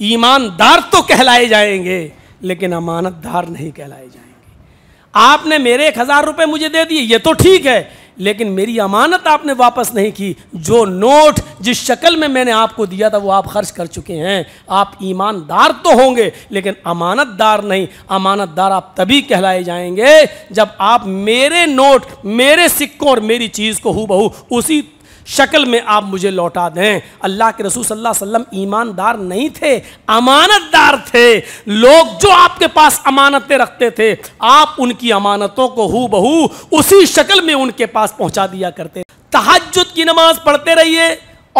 ईमानदार तो कहलाए जाएंगे लेकिन अमानतदार नहीं कहलाए जाएंगे आपने मेरे एक हज़ार रुपये मुझे दे दिए ये तो ठीक है लेकिन मेरी अमानत आपने वापस नहीं की जो नोट जिस शक्ल में मैंने आपको दिया था वो आप खर्च कर चुके हैं आप ईमानदार तो होंगे लेकिन अमानतदार नहीं अमानतदार आप तभी कहलाए जाएंगे जब आप मेरे नोट मेरे सिक्कों और मेरी चीज़ को हु बहू उसी शक्ल में आप मुझे लौटा दें अल्लाह के रसूल सल्लल्लाहु अलैहि वसल्लम ईमानदार नहीं थे अमानतदार थे लोग जो आपके पास अमानतें रखते थे आप उनकी अमानतों को हु बहू उसी शक्ल में उनके पास पहुंचा दिया करते तहजद की नमाज पढ़ते रहिए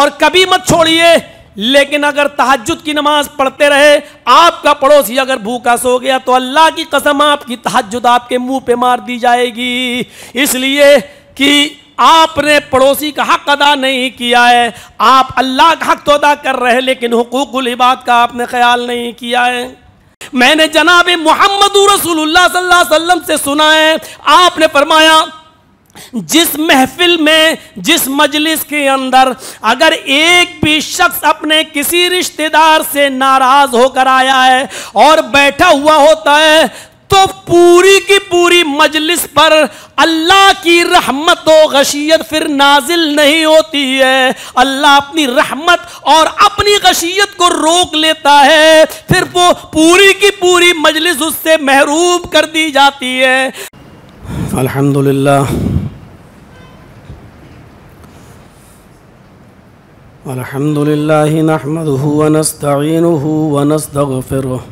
और कभी मत छोड़िए लेकिन अगर तहजद की नमाज पढ़ते रहे आपका पड़ोसी अगर भूखा सो गया तो अल्लाह की कसम आपकी तहजद आपके मुंह पे मार दी जाएगी इसलिए कि आपने पड़ोसी का हक अदा नहीं किया है आप अल्लाह का हक तो अदा कर रहे हैं लेकिन हकूक़ुल इबाद का आपने ख्याल नहीं किया है मैंने जनाब मोहम्मद रसोल्ला वसल्लम से सुना है आपने फरमाया जिस महफिल में जिस मजलिस के अंदर अगर एक भी शख्स अपने किसी रिश्तेदार से नाराज होकर आया है और बैठा हुआ होता है तो पूरी की पूरी मजलिस पर अल्लाह की रहमत व गशियत फिर नाजिल नहीं होती है अल्लाह अपनी रहमत और अपनी गशियत को रोक लेता है फिर वो पूरी की पूरी मजलिस उससे महरूम कर दी जाती है अल्हम्दुलिल्लाह अल्हम्दुलिल्लाह नहमदुहु व नस्तईनुहु व नस्तगफिरुहु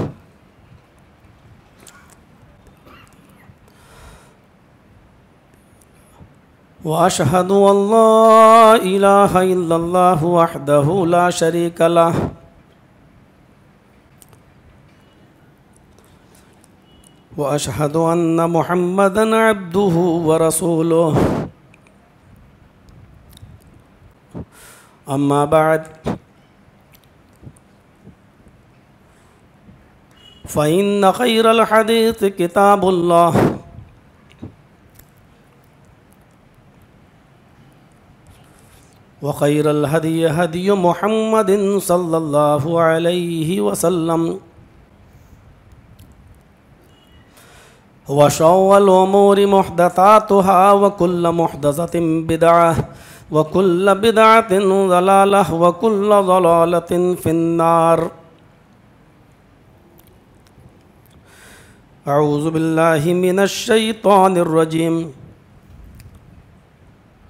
واشهد ان لا اله الا الله وحده لا شريك له واشهد ان محمدا عبده ورسوله اما بعد فان خير الحديث كتاب الله وخير الهدي هدي محمد صلى الله عليه وسلم وشو الأمور محدثاتها وكل محدثة بدعة وكل بدعة ضلالة وكل ضلالة في النار أعوذ بالله من الشيطان الرجيم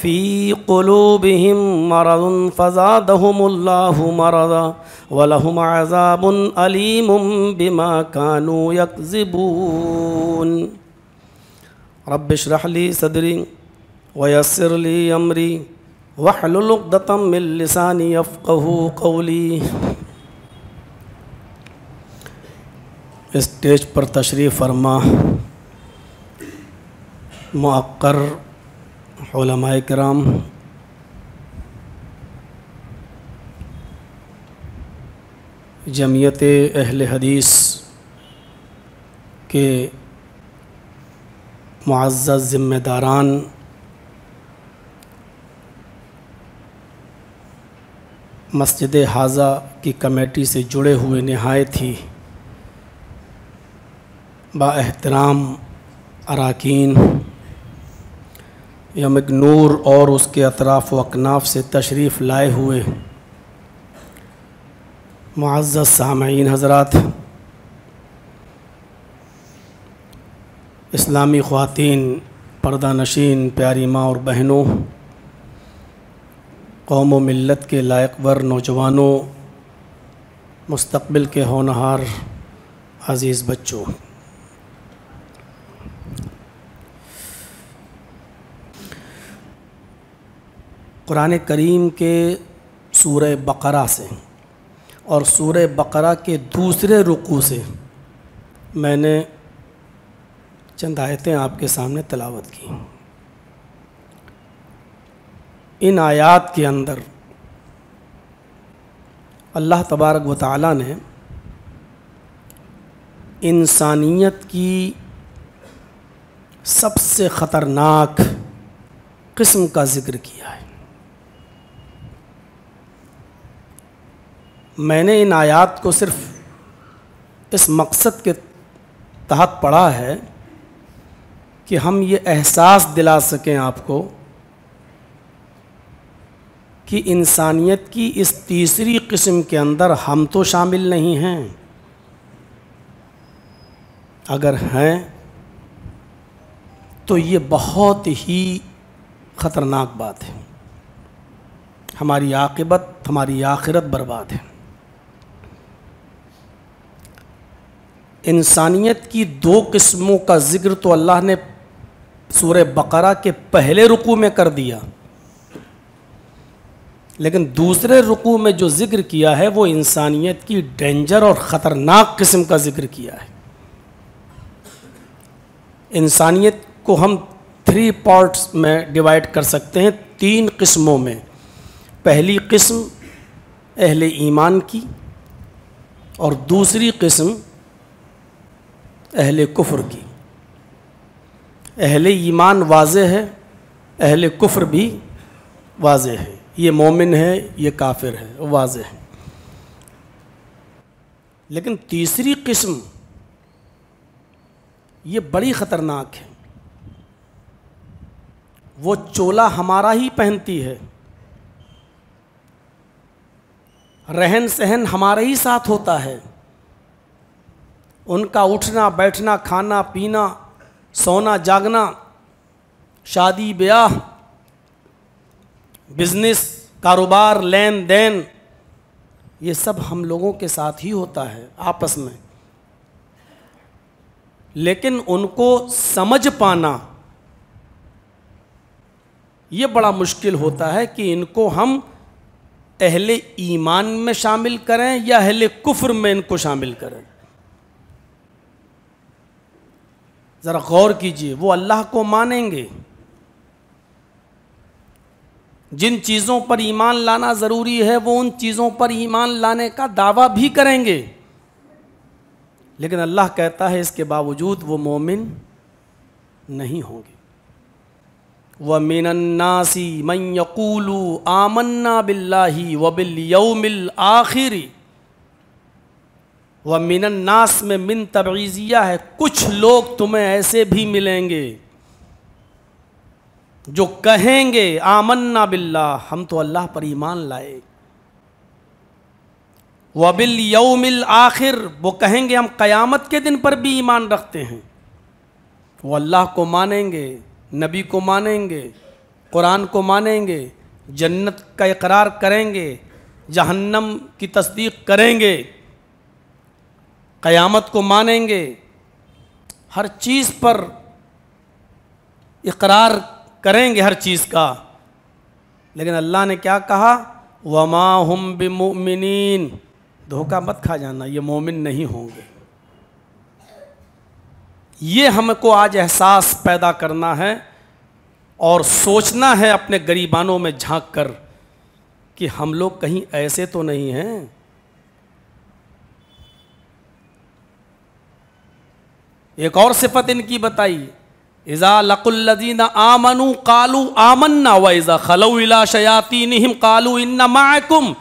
फ़ी क़लूबहम मरद फ़ज़ादहमल्लामरद वलहम अज़ाबन अलीम बिमा कानू यकज़िबून रबशरहली सदरी वयसरली अमरी वहलुलदतम मिलसानी अफ़ू कौली स्टेज पर तशरीफ़ फरमा मक्र कराम जमयत अहल हदीस के मुआज़ ज़िम्मेदारान मस्जिद हाजा की कमेटी से जुड़े हुए नहायत ही बाहतराम अरकान यमिक नूर और उसके अतराफ़ व अकनाफ से तशरीफ़ लाए हुए मुआज़ सामीन हजरात इस्लामी ख़्वातीन पर्दा नशीन प्यारी माँ और बहनों कौम मिलत के लायकवर नौजवानों मुस्तबिल के होनहार अज़ीज़ बच्चों क़ुरान करीम के सूर बकरा से और सूर बकरा के दूसरे रुकू से मैंने चंद आयतें आपके सामने तलावत की इन आयात के अंदर अल्लाह तबारक व ताली ने इंसानियत की सबसे ख़तरनाक किस्म का ज़िक्र किया है मैंने इन आयात को सिर्फ इस मकसद के तहत पढ़ा है कि हम ये एहसास दिला सकें आपको कि इंसानियत की इस तीसरी किस्म के अंदर हम तो शामिल नहीं हैं अगर हैं तो ये बहुत ही ख़तरनाक बात है हमारी आकबत हमारी आखिरत बर्बाद है इंसानियत की दो किस्मों का जिक्र तो अल्लाह ने सूर बकरा के पहले रुकू में कर दिया लेकिन दूसरे रुकू में जो जिक्र किया है वो इंसानियत की डेंजर और ख़तरनाक किस्म का जिक्र किया है इंसानियत को हम थ्री पार्ट्स में डिवाइड कर सकते हैं तीन किस्मों में पहली किस्म अहले ईमान की और दूसरी किस्म अहल कुफ्र की अहल ईमान वाज है अहल कुफ्र भी वाज है ये मोमिन है ये काफिर है वाज है लेकिन तीसरी किस्म ये बड़ी ख़तरनाक है वो चोला हमारा ही पहनती है रहन सहन हमारे ही साथ होता है उनका उठना बैठना खाना पीना सोना जागना शादी ब्याह बिजनेस कारोबार लेन देन ये सब हम लोगों के साथ ही होता है आपस में लेकिन उनको समझ पाना ये बड़ा मुश्किल होता है कि इनको हम अहले ईमान में शामिल करें या अहले कुफ्र में इनको शामिल करें ज़रा गौर कीजिए वो अल्लाह को मानेंगे जिन चीज़ों पर ईमान लाना ज़रूरी है वो उन चीज़ों पर ईमान लाने का दावा भी करेंगे लेकिन अल्लाह कहता है इसके बावजूद वो मोमिन नहीं होंगे व मिनन्नासी मन यकूलू आमन्ना बिल्लाही व बिल यौमिल आखिरी व मिनन्नास में मिन तबीज़िया है कुछ लोग तुम्हें ऐसे भी मिलेंगे जो कहेंगे आमन्ना बिल्ला हम तो अल्लाह पर ईमान लाए बिल यौमिल आखिर वो कहेंगे हम क़यामत के दिन पर भी ईमान रखते हैं वो अल्लाह को मानेंगे नबी को मानेंगे कुरान को मानेंगे जन्नत का इकरार करेंगे जहन्नम की तस्दीक करेंगे क़यामत को मानेंगे हर चीज़ पर इकरार करेंगे हर चीज़ का लेकिन अल्लाह ने क्या कहा वमा हम बिमुमिन धोखा मत खा जाना ये मोमिन नहीं होंगे ये हमको आज एहसास पैदा करना है और सोचना है अपने गरीबानों में झांक कर कि हम लोग कहीं ऐसे तो नहीं हैं एक और सिफत इनकी बताई इज़ा लकुल्लजीन आमनु कालू आमन्ना व इज़ा खलऊ इला शयाती कालू इन्ना माकुम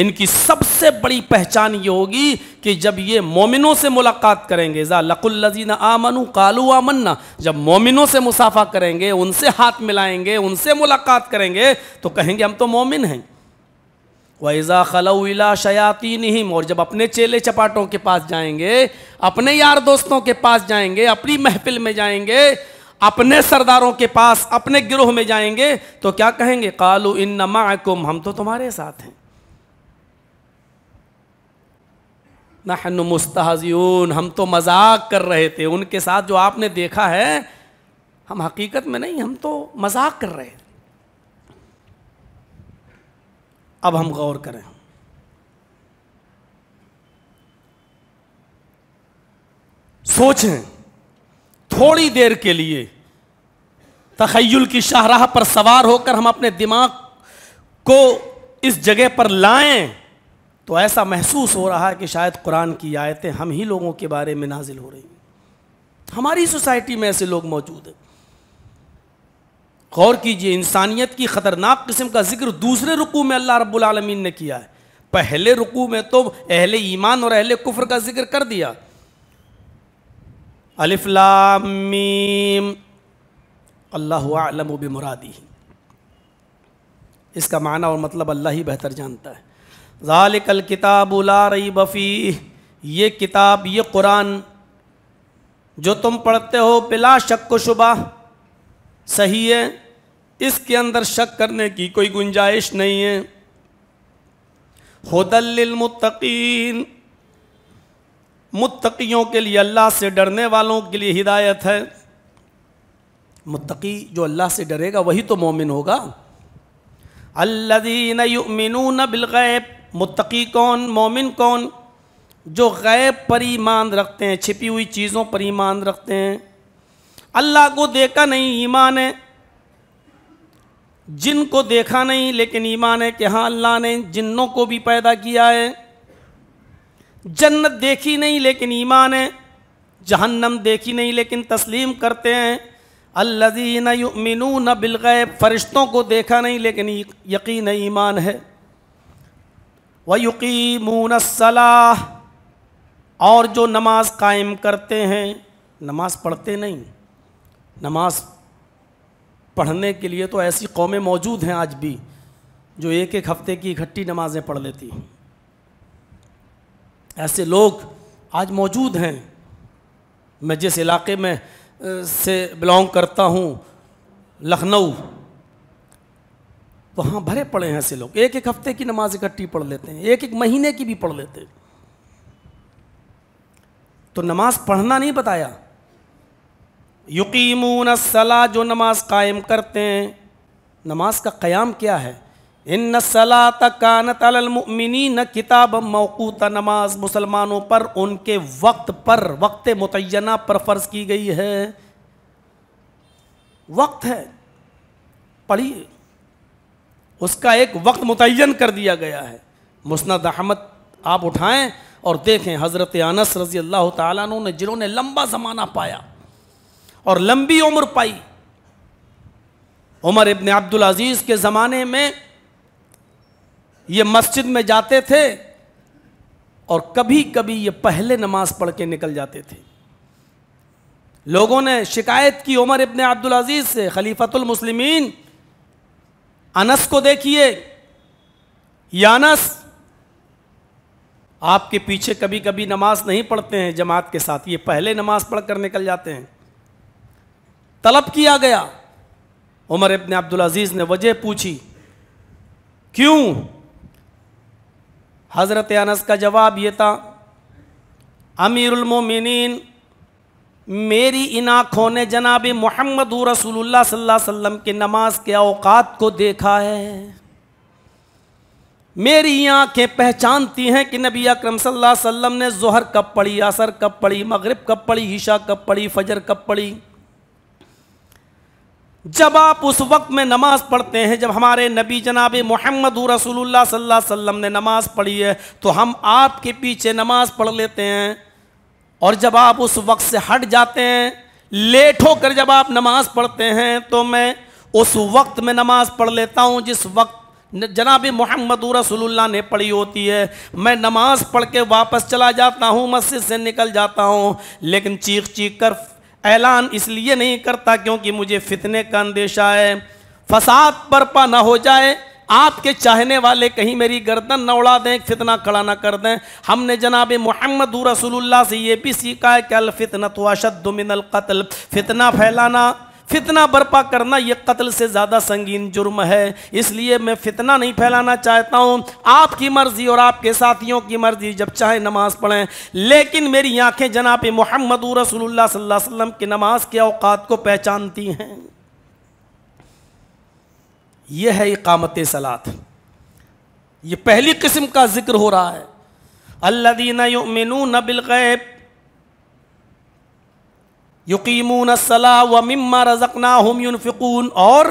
इनकी सबसे बड़ी पहचान ये होगी कि जब ये मोमिनों से मुलाकात करेंगे जा लकुल्लजीन आमनु कालू आमन्ना जब मोमिनों से मुसाफा करेंगे उनसे हाथ मिलाएंगे उनसे मुलाकात करेंगे तो कहेंगे हम तो मोमिन हैं वैज़ा खलौला शयातीन हिम और जब अपने चेले चपाटों के पास जाएंगे अपने यार दोस्तों के पास जाएंगे अपनी महफिल में जाएंगे अपने सरदारों के पास अपने गिरोह में जाएंगे तो क्या कहेंगे कालू इन नमाकुम हम तो तुम्हारे साथ हैं नहन मुस्तहजून हम तो मजाक कर रहे थे उनके साथ जो आपने देखा है हम हकीकत में नहीं हम तो मजाक कर रहे थे अब हम गौर करें सोचें थोड़ी देर के लिए तखयल की शाहराह पर सवार होकर हम अपने दिमाग को इस जगह पर लाएं तो ऐसा महसूस हो रहा है कि शायद कुरान की आयतें हम ही लोगों के बारे में नाजिल हो रही हमारी सोसाइटी में ऐसे लोग मौजूद हैं गौर कीजिए इंसानियत की ख़तरनाक किस्म का जिक्र दूसरे रुकू में अल्लाह आलमीन ने किया है पहले रुकू में तो अहले ईमान और अहले कुफ्र का जिक्र कर दिया अलिफ्लामीम अल्लाह आलम मुरादी इसका माना और मतलब अल्लाह ही बेहतर जानता है ज़ालिकल किताब उला रही बफ़ी ये किताब ये कुरान जो तुम पढ़ते हो बिला शक शुबा सही है इसके अंदर शक करने की कोई गुंजाइश नहीं है हदलमतकीन मुत्तकियों के लिए अल्लाह से डरने वालों के लिए हिदायत है मुत्तकी जो अल्लाह से डरेगा वही तो मोमिन होगा अल्लादीन बिल बिलगैब मुत्तकी कौन मोमिन कौन जो गैब पर ईमान रखते हैं छिपी हुई चीज़ों पर ईमान रखते हैं अल्लाह को देखा नहीं ईमान है जिन को देखा नहीं लेकिन ईमान है कि हाँ अल्लाह ने जिन्नों को भी पैदा किया है जन्नत देखी नहीं लेकिन ईमान है जहन्नम देखी नहीं लेकिन तस्लीम करते हैं अल्लजीन युमिनू न बिलगैब फ़रिश्तों को देखा नहीं लेकिन यकीन ईमान है वयुकीमून सलाह और जो नमाज कायम करते हैं नमाज पढ़ते नहीं नमाज पढ़ने के लिए तो ऐसी कौमें मौजूद हैं आज भी जो एक एक हफ्ते की इकट्ठी नमाज़ें पढ़ लेती हैं ऐसे लोग आज मौजूद हैं मैं जिस इलाके में से बिलोंग करता हूँ लखनऊ वहाँ भरे पड़े हैं ऐसे लोग एक एक हफ्ते की नमाज इकट्ठी पढ़ लेते हैं एक एक महीने की भी पढ़ लेते हैं तो नमाज पढ़ना नहीं बताया यकीमून सला जो नमाज कायम करते हैं नमाज का क़याम क्या है इन सला तकानत अलमिनी न किताब मौकूत नमाज मुसलमानों पर उनके वक्त पर वक्त मुतना पर फ़र्ज़ की गई है वक्त है पढ़िए उसका एक वक्त मुतन कर दिया गया है मुस्ंद अहमद आप उठाएं और देखें हज़रत अनस रज़ी अल्लाह तु ने जिन्होंने लंबा ज़माना पाया और लंबी उम्र पाई उमर इबन अब्दुल अजीज़ के ज़माने में ये मस्जिद में जाते थे और कभी कभी ये पहले नमाज पढ़ के निकल जाते थे लोगों ने शिकायत की उमर इबन अब्दुल अजीज़ से खलीफतुल मुस्लिमीन अनस को देखिए यानस आपके पीछे कभी कभी नमाज नहीं पढ़ते हैं जमात के साथ ये पहले नमाज पढ़कर निकल जाते हैं तलब किया गया उमर इब्न अब्दुल अजीज़ ने वजह पूछी क्यों हज़रत अनस का जवाब यह था अमीरमिन मेरी इन आंखों ने जनाब मोहम्मद रसूलुल्लाह सल्लल्लाहु अलैहि वसल्लम की नमाज के औकात को देखा है मेरी आंखें पहचानती हैं कि नबी अकरम सल्लल्लाहु अलैहि वसल्लम ने जोहर कब पढ़ी असर कब पढ़ी मगरिब कब पढ़ी ईशा कब पढ़ी फजर कब पढ़ी जब आप उस वक्त में नमाज पढ़ते हैं जब हमारे नबी जनाब मोहम्मद रसूलुल्लाह सल्लल्लाहु अलैहि वसल्लम ने नमाज पढ़ी है तो हम आपके पीछे नमाज पढ़ लेते हैं और जब आप उस वक्त से हट जाते हैं लेट होकर जब आप नमाज पढ़ते हैं तो मैं उस वक्त में नमाज पढ़ लेता हूँ जिस वक्त जनाब मोहम्मद रसोल्ला ने पढ़ी होती है मैं नमाज पढ़ के वापस चला जाता हूँ मस्जिद से निकल जाता हूँ लेकिन चीख चीख कर ऐलान इसलिए नहीं करता क्योंकि मुझे फितने का अंदेशा है फसाद बर्पा ना हो जाए आपके चाहने वाले कहीं मेरी गर्दन न उड़ा दें फितना खड़ा ना कर दें हमने जनाब मोहम्मद रसूलुल्लाह से ये भी सीखा है कि अलफितना तो कत्ल फितना फैलाना फितना बर्पा करना यह कत्ल से ज़्यादा संगीन जुर्म है इसलिए मैं फितना नहीं फैलाना चाहता हूं आपकी मर्ज़ी और आपके साथियों की मर्ज़ी जब चाहे नमाज पढ़ें लेकिन मेरी आंखें जनाब मोहम्मद रसुल्लाम की नमाज के औकात को पहचानती हैं यह है इकामत सलात यह पहली किस्म का जिक्र हो रहा है अल्लादीन युमिनू नबिलगैब यकीमून सलाह व मम्मा रजकना हम यूनफिकून और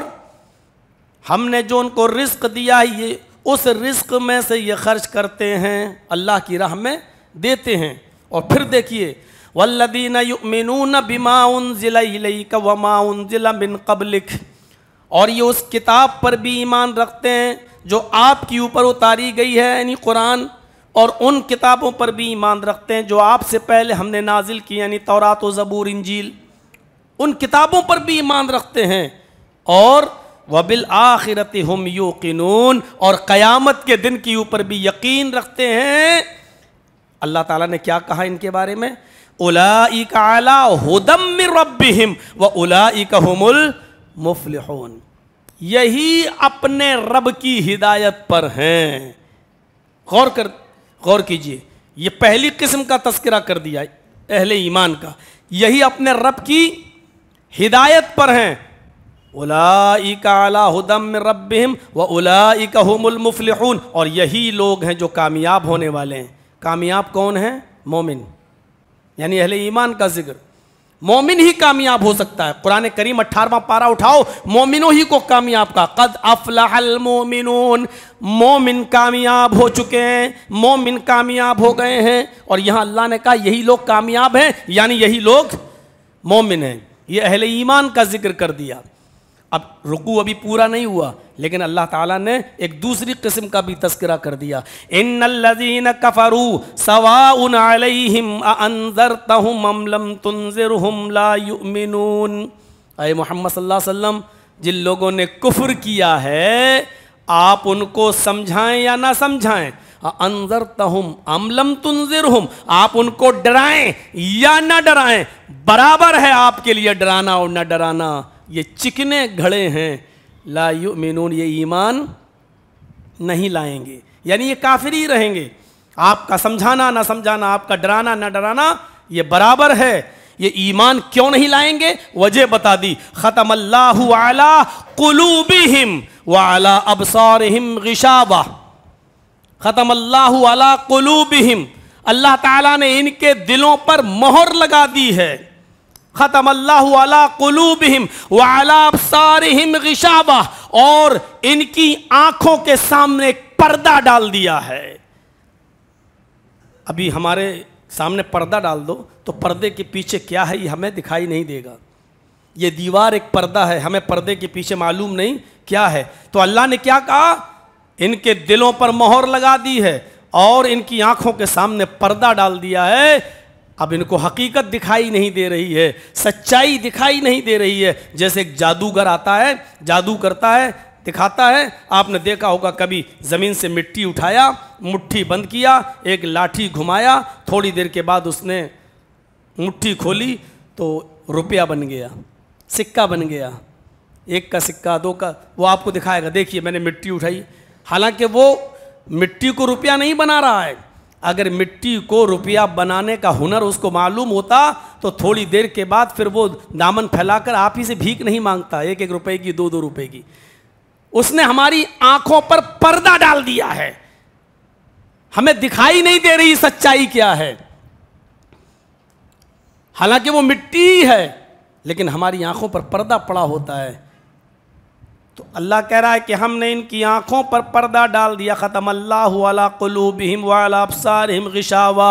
हमने जो उनको रिस्क दिया ये उस रिस्क में से ये खर्च करते हैं अल्लाह की राह में देते हैं और फिर देखिए वल्लदीन युमिनून बिमा उन ज़िला व माउन ज़िला बिन कबलिक और ये उस किताब पर भी ईमान रखते हैं जो आपके ऊपर उतारी गई है यानी कुरान और उन किताबों पर भी ईमान रखते हैं जो आपसे पहले हमने नाजिल की यानी तौरात व ज़बूर इंजील उन किताबों पर भी ईमान रखते हैं और वबिल आखिरत हम यूकिनून और क़यामत के दिन के ऊपर भी यकीन रखते हैं अल्लाह ताला ने क्या कहा इनके बारे में उला हुदम रबिम व उलामुल मुफलहून यही अपने रब की हिदायत पर हैं गौर कर गौर कीजिए यह पहली किस्म का तस्करा कर दिया अहले ईमान का यही अपने रब की हिदायत पर हैं अला हुदम रबिम व उलाइकमुलमफलहून और यही लोग हैं जो कामयाब होने वाले हैं कामयाब कौन है मोमिन यानी अहले ईमान का जिक्र मोमिन ही कामयाब हो सकता है कुरान करीम अट्ठारवा पारा उठाओ मोमिनों ही को कामयाब का कद अफलाहल मोमिन मोमिन कामयाब हो चुके हैं मोमिन कामयाब हो गए हैं और यहां अल्लाह ने कहा यही लोग कामयाब हैं यानी यही लोग मोमिन हैं ये अहले ईमान का जिक्र कर दिया अब रुकू अभी पूरा नहीं हुआ लेकिन अल्लाह ताला ने एक दूसरी किस्म का भी तस्करा कर दिया इन लजीन कफरू सवाउनम अरे मोहम्मद जिन लोगों ने कुफ्र किया है आप उनको समझाएं या ना समझाएं अंजर तहुम अमलम तुंजर हम आप उनको डराएं या ना डराएं बराबर है आपके लिए डराना और ना डराना ये चिकने घड़े हैं ला यू ये ईमान नहीं लाएंगे यानी ये काफिर ही रहेंगे आपका समझाना ना समझाना आपका डराना ना डराना ये बराबर है ये ईमान क्यों नहीं लाएंगे वजह बता दी ख़तम अल्लाह आला कुलूबिहिम वाला अबसारहिम गिशाबा खत्म अल्लाह आला कुलूबिहिम अल्लाह ताला ने इनके दिलों पर मोहर लगा दी है ख़तम अल्लाहलूबिम और इनकी आंखों के सामने पर्दा डाल दिया है अभी हमारे सामने पर्दा डाल दो तो पर्दे के पीछे क्या है ये हमें दिखाई नहीं देगा ये दीवार एक पर्दा है हमें पर्दे के पीछे मालूम नहीं क्या है तो अल्लाह ने क्या कहा इनके दिलों पर मोहर लगा दी है और इनकी आंखों के सामने पर्दा डाल दिया है अब इनको हकीकत दिखाई नहीं दे रही है सच्चाई दिखाई नहीं दे रही है जैसे एक जादूगर आता है जादू करता है दिखाता है आपने देखा होगा कभी ज़मीन से मिट्टी उठाया मुट्ठी बंद किया एक लाठी घुमाया थोड़ी देर के बाद उसने मुट्ठी खोली तो रुपया बन गया सिक्का बन गया एक का सिक्का दो का वो आपको दिखाएगा देखिए मैंने मिट्टी उठाई हालांकि वो मिट्टी को रुपया नहीं बना रहा है अगर मिट्टी को रुपया बनाने का हुनर उसको मालूम होता तो थोड़ी देर के बाद फिर वो दामन फैलाकर आप ही से भीख नहीं मांगता एक एक रुपए की दो दो रुपए की उसने हमारी आंखों पर पर्दा डाल दिया है हमें दिखाई नहीं दे रही सच्चाई क्या है हालांकि वो मिट्टी है लेकिन हमारी आंखों पर पर्दा पड़ा होता है तो अल्लाह कह रहा है कि हमने इनकी आँखों पर पर्दा डाल दिया ख़त्म अल्लाह कुलूब हिम वाला हिम गशावा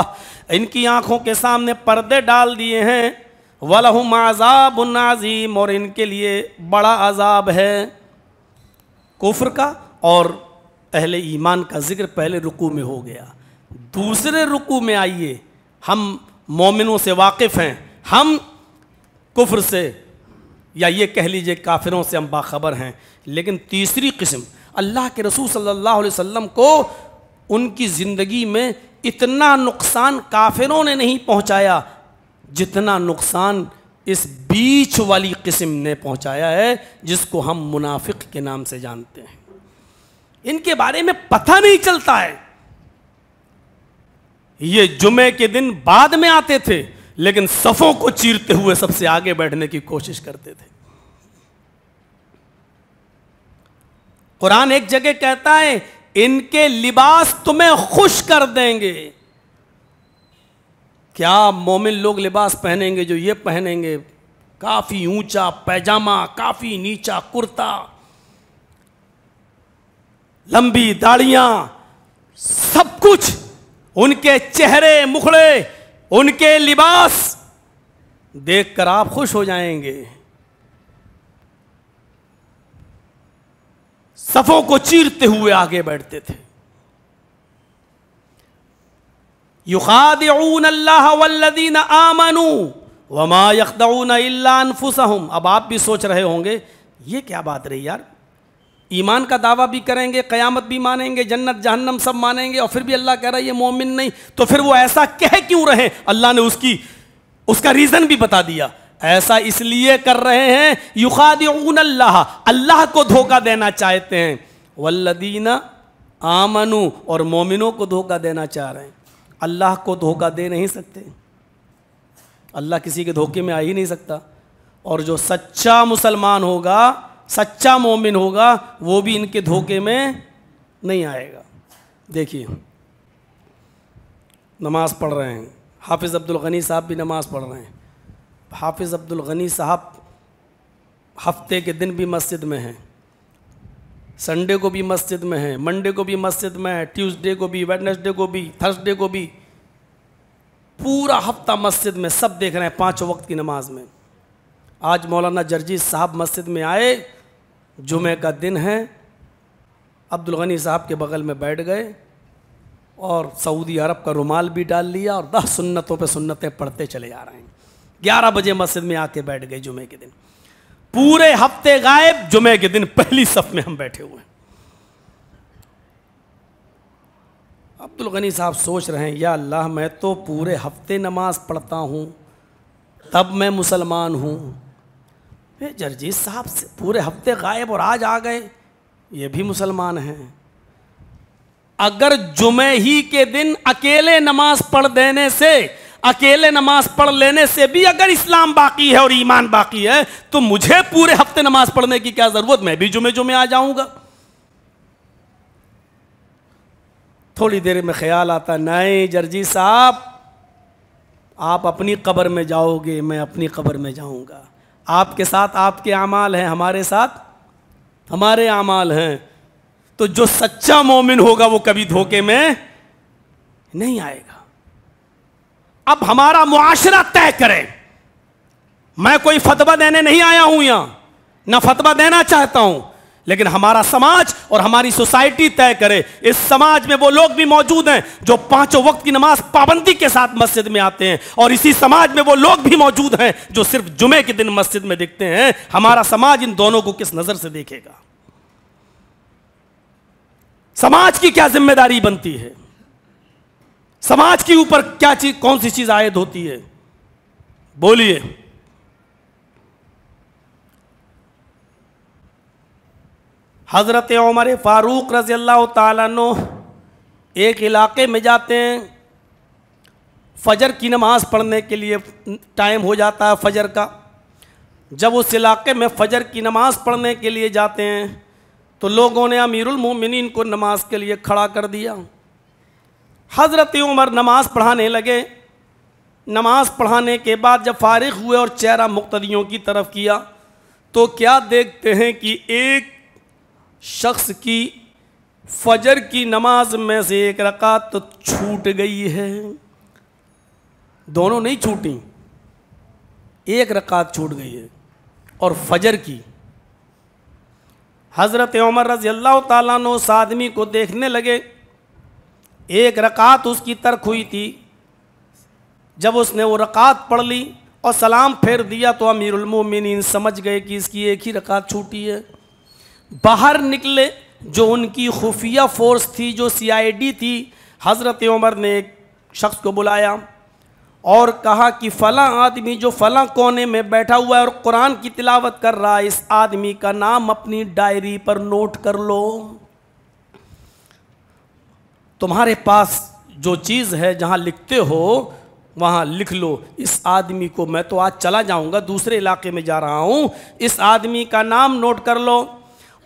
इनकी आँखों के सामने पर्दे डाल दिए हैं हम आज़ाब नाजीम और इनके लिए बड़ा अजाब है कुफ्र का और अहले ईमान का जिक्र पहले रुकू में हो गया दूसरे रुकू में आइए हम मोमिनों से वाकिफ़ हैं हम कुफ्र से या ये कह लीजिए काफिरों से हम बाखबर हैं लेकिन तीसरी किस्म अल्लाह के रसूल सल्लल्लाहु अलैहि वसल्लम को उनकी ज़िंदगी में इतना नुकसान काफिरों ने नहीं पहुंचाया जितना नुकसान इस बीच वाली किस्म ने पहुंचाया है जिसको हम मुनाफिक के नाम से जानते हैं इनके बारे में पता नहीं चलता है ये जुमे के दिन बाद में आते थे लेकिन सफ़ों को चीरते हुए सबसे आगे बैठने की कोशिश करते थे कुरान एक जगह कहता है इनके लिबास तुम्हें खुश कर देंगे क्या मोमिन लोग लिबास पहनेंगे जो ये पहनेंगे काफ़ी ऊंचा पैजामा काफ़ी नीचा कुर्ता लंबी दाढ़िया सब कुछ उनके चेहरे मुखड़े उनके लिबास देखकर आप खुश हो जाएंगे सफों को चीरते हुए आगे बैठते थे युखादून अल्लाह वल्लदीन आमनू वमा यखदाउन अल्लाफुसहम अब आप भी सोच रहे होंगे ये क्या बात रही यार ईमान का दावा भी करेंगे क़यामत भी मानेंगे जन्नत जहन्नम सब मानेंगे और फिर भी अल्लाह कह रहा है ये मोमिन नहीं तो फिर वो ऐसा कह क्यों रहे अल्लाह ने उसकी उसका रीज़न भी बता दिया ऐसा इसलिए कर रहे हैं युखाद अल्लाह अल्लाह को धोखा देना चाहते हैं वल्लदीना आमनु और मोमिनों को धोखा देना चाह रहे हैं अल्लाह को धोखा दे नहीं सकते अल्लाह किसी के धोखे में आ ही नहीं सकता और जो सच्चा मुसलमान होगा सच्चा मोमिन होगा वो भी इनके धोखे में नहीं आएगा देखिए नमाज़ पढ़ रहे हैं हाफिज़ अब्दुल गनी साहब भी नमाज़ पढ़ रहे हैं हाफिज़ अब्दुल गनी साहब हफ्ते के दिन भी मस्जिद में हैं संडे को भी मस्जिद में है मंडे को भी मस्जिद में है ट्यूसडे को भी वेडनेसडे को भी थर्सडे को भी पूरा हफ्ता मस्जिद में सब देख रहे हैं पाँचों वक्त की नमाज में आज मौलाना जर्जी साहब मस्जिद में आए जुमे का दिन है अब्दुल गनी साहब के बगल में बैठ गए और सऊदी अरब का रुमाल भी डाल लिया और दस सुन्नतों पे सुन्नतें पढ़ते चले जा रहे हैं ग्यारह बजे मस्जिद में आके बैठ गए जुमे के दिन पूरे हफ्ते गायब जुमे के दिन पहली सफ में हम बैठे हुए अब्दुल गनी साहब सोच रहे हैं या अल्लाह मैं तो पूरे हफ्ते नमाज पढ़ता हूं तब मैं मुसलमान हूं जर्जीत साहब से पूरे हफ्ते गायब और आज आ गए ये भी मुसलमान हैं अगर जुमे ही के दिन अकेले नमाज पढ़ देने से अकेले नमाज पढ़ लेने से भी अगर इस्लाम बाकी है और ईमान बाकी है तो मुझे पूरे हफ्ते नमाज पढ़ने की क्या जरूरत मैं भी जुमे जुमे आ जाऊंगा थोड़ी देर में ख्याल आता नहीं जर्जी साहब आप अपनी कब्र में जाओगे मैं अपनी कब्र में जाऊंगा आपके साथ आपके अमाल हैं हमारे साथ हमारे अमाल हैं तो जो सच्चा मोमिन होगा वो कभी धोखे में नहीं आएगा अब हमारा मुआशरा तय करे मैं कोई फतवा देने नहीं आया हूं यहां ना फतवा देना चाहता हूं लेकिन हमारा समाज और हमारी सोसाइटी तय करे इस समाज में वो लोग भी मौजूद हैं जो पांचों वक्त की नमाज पाबंदी के साथ मस्जिद में आते हैं और इसी समाज में वो लोग भी मौजूद हैं जो सिर्फ जुमे के दिन मस्जिद में दिखते हैं हमारा समाज इन दोनों को किस नजर से देखेगा समाज की क्या जिम्मेदारी बनती है समाज के ऊपर क्या चीज कौन सी चीज आयद होती है बोलिए हज़रत उमर फ़ारूक रज़ी अल्लाह तु एक इलाके में जाते हैं फजर की नमाज़ पढ़ने के लिए टाइम हो जाता है फजर का जब उस इलाके में फजर की नमाज़ पढ़ने के लिए जाते हैं तो लोगों ने अमीरुलमोमिन को नमाज के लिए खड़ा कर दिया हज़रत उमर नमाज पढ़ाने लगे नमाज पढ़ाने के बाद जब फारिग हुए और चेहरा मुख्तियों की तरफ किया तो क्या देखते हैं कि एक शख्स की फजर की नमाज में से एक रकात तो छूट गई है दोनों नहीं छूटी एक रकात छूट गई है और फजर की हज़रत उमर रज़ी अल्लाह तु आदमी को देखने लगे एक रकात उसकी तर्क हुई थी जब उसने वो रकात पढ़ ली और सलाम फेर दिया तो अमीरमिन समझ गए कि इसकी एक ही रकात छूटी है बाहर निकले जो उनकी खुफिया फोर्स थी जो सीआईडी थी हज़रत उमर ने एक शख्स को बुलाया और कहा कि फ़लाँ आदमी जो फ़लाँ कोने में बैठा हुआ है और कुरान की तिलावत कर रहा है इस आदमी का नाम अपनी डायरी पर नोट कर लो तुम्हारे पास जो चीज़ है जहाँ लिखते हो वहाँ लिख लो इस आदमी को मैं तो आज चला जाऊँगा दूसरे इलाके में जा रहा हूँ इस आदमी का नाम नोट कर लो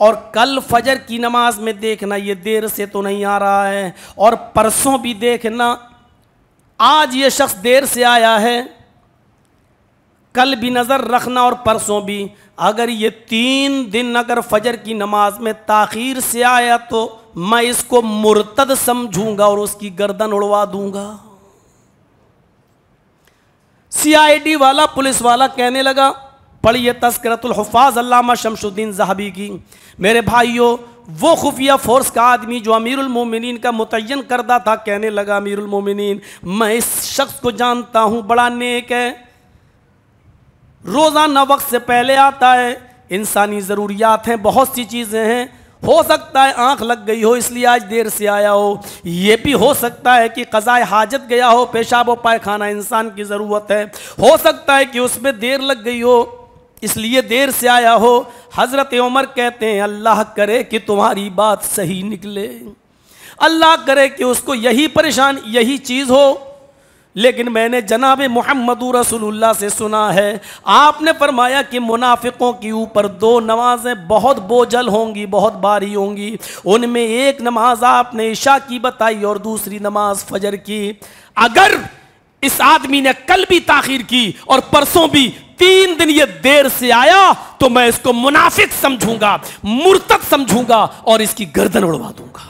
और कल फजर की नमाज में देखना ये देर से तो नहीं आ रहा है और परसों भी देखना आज ये शख्स देर से आया है कल भी नज़र रखना और परसों भी अगर ये तीन दिन अगर फजर की नमाज में ताखीर से आया तो मैं इसको मुर्तद समझूंगा और उसकी गर्दन उड़वा दूंगा सीआईडी वाला पुलिस वाला कहने लगा पढ़िए तस्करतुल्हफाज अल्लामा शमशुद्दीन जहाबी की मेरे भाइयों वो खुफिया फोर्स का आदमी जो अमीरमिन का मुतयन करता था कहने लगा अमीरमिन मैं इस शख्स को जानता हूं बड़ा नेक है रोज़ाना वक्त से पहले आता है इंसानी ज़रूरियात हैं बहुत सी चीज़ें हैं हो सकता है आंख लग गई हो इसलिए आज देर से आया हो ये भी हो सकता है कि कज़ाए हाजत गया हो पेशाब व पायखाना इंसान की ज़रूरत है हो सकता है कि उसमें देर लग गई हो इसलिए देर से आया हो हज़रत उमर कहते हैं अल्लाह करे कि तुम्हारी बात सही निकले अल्लाह करे कि उसको यही परेशान यही चीज़ हो लेकिन मैंने जनाब मोहम्मद रसूलुल्लाह से सुना है आपने फरमाया कि मुनाफिकों के ऊपर दो नमाज़ें बहुत बोझल होंगी बहुत भारी होंगी उनमें एक नमाज आपने ईशा की बताई और दूसरी नमाज फजर की अगर इस आदमी ने कल भी ताखिर की और परसों भी तीन दिन ये देर से आया तो मैं इसको मुनाफिक समझूंगा मुर्तक समझूंगा और इसकी गर्दन उड़वा दूंगा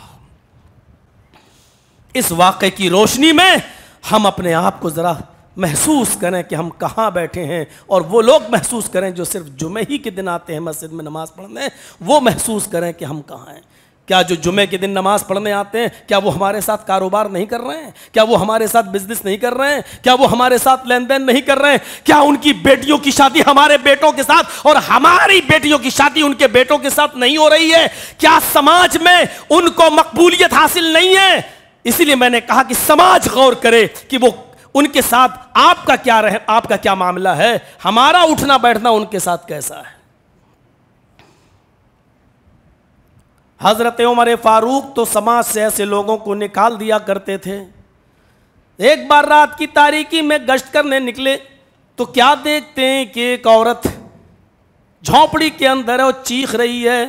इस वाक्य की रोशनी में हम अपने आप को ज़रा महसूस करें कि हम कहाँ बैठे हैं और वो लोग महसूस करें जो सिर्फ जुमे ही के दिन आते हैं मस्जिद में नमाज़ पढ़ने वो महसूस करें कि हम कहाँ हैं क्या जो जुमे के दिन नमाज पढ़ने आते हैं क्या वो हमारे साथ कारोबार नहीं कर रहे हैं क्या वो हमारे साथ बिजनेस नहीं कर रहे हैं क्या वो हमारे साथ लेन देन नहीं कर रहे हैं क्या उनकी बेटियों की शादी हमारे बेटों के साथ और हमारी बेटियों की शादी उनके बेटों के साथ नहीं हो रही है क्या समाज में उनको मकबूलियत हासिल नहीं है इसीलिए मैंने कहा कि समाज गौर करे कि वो उनके साथ आपका क्या रह आपका क्या मामला है हमारा उठना बैठना उनके साथ कैसा है हजरत उमर फारूक तो समाज से ऐसे लोगों को निकाल दिया करते थे एक बार रात की तारीकी में गश्त करने निकले तो क्या देखते हैं कि एक औरत झोंपड़ी के अंदर है और चीख रही है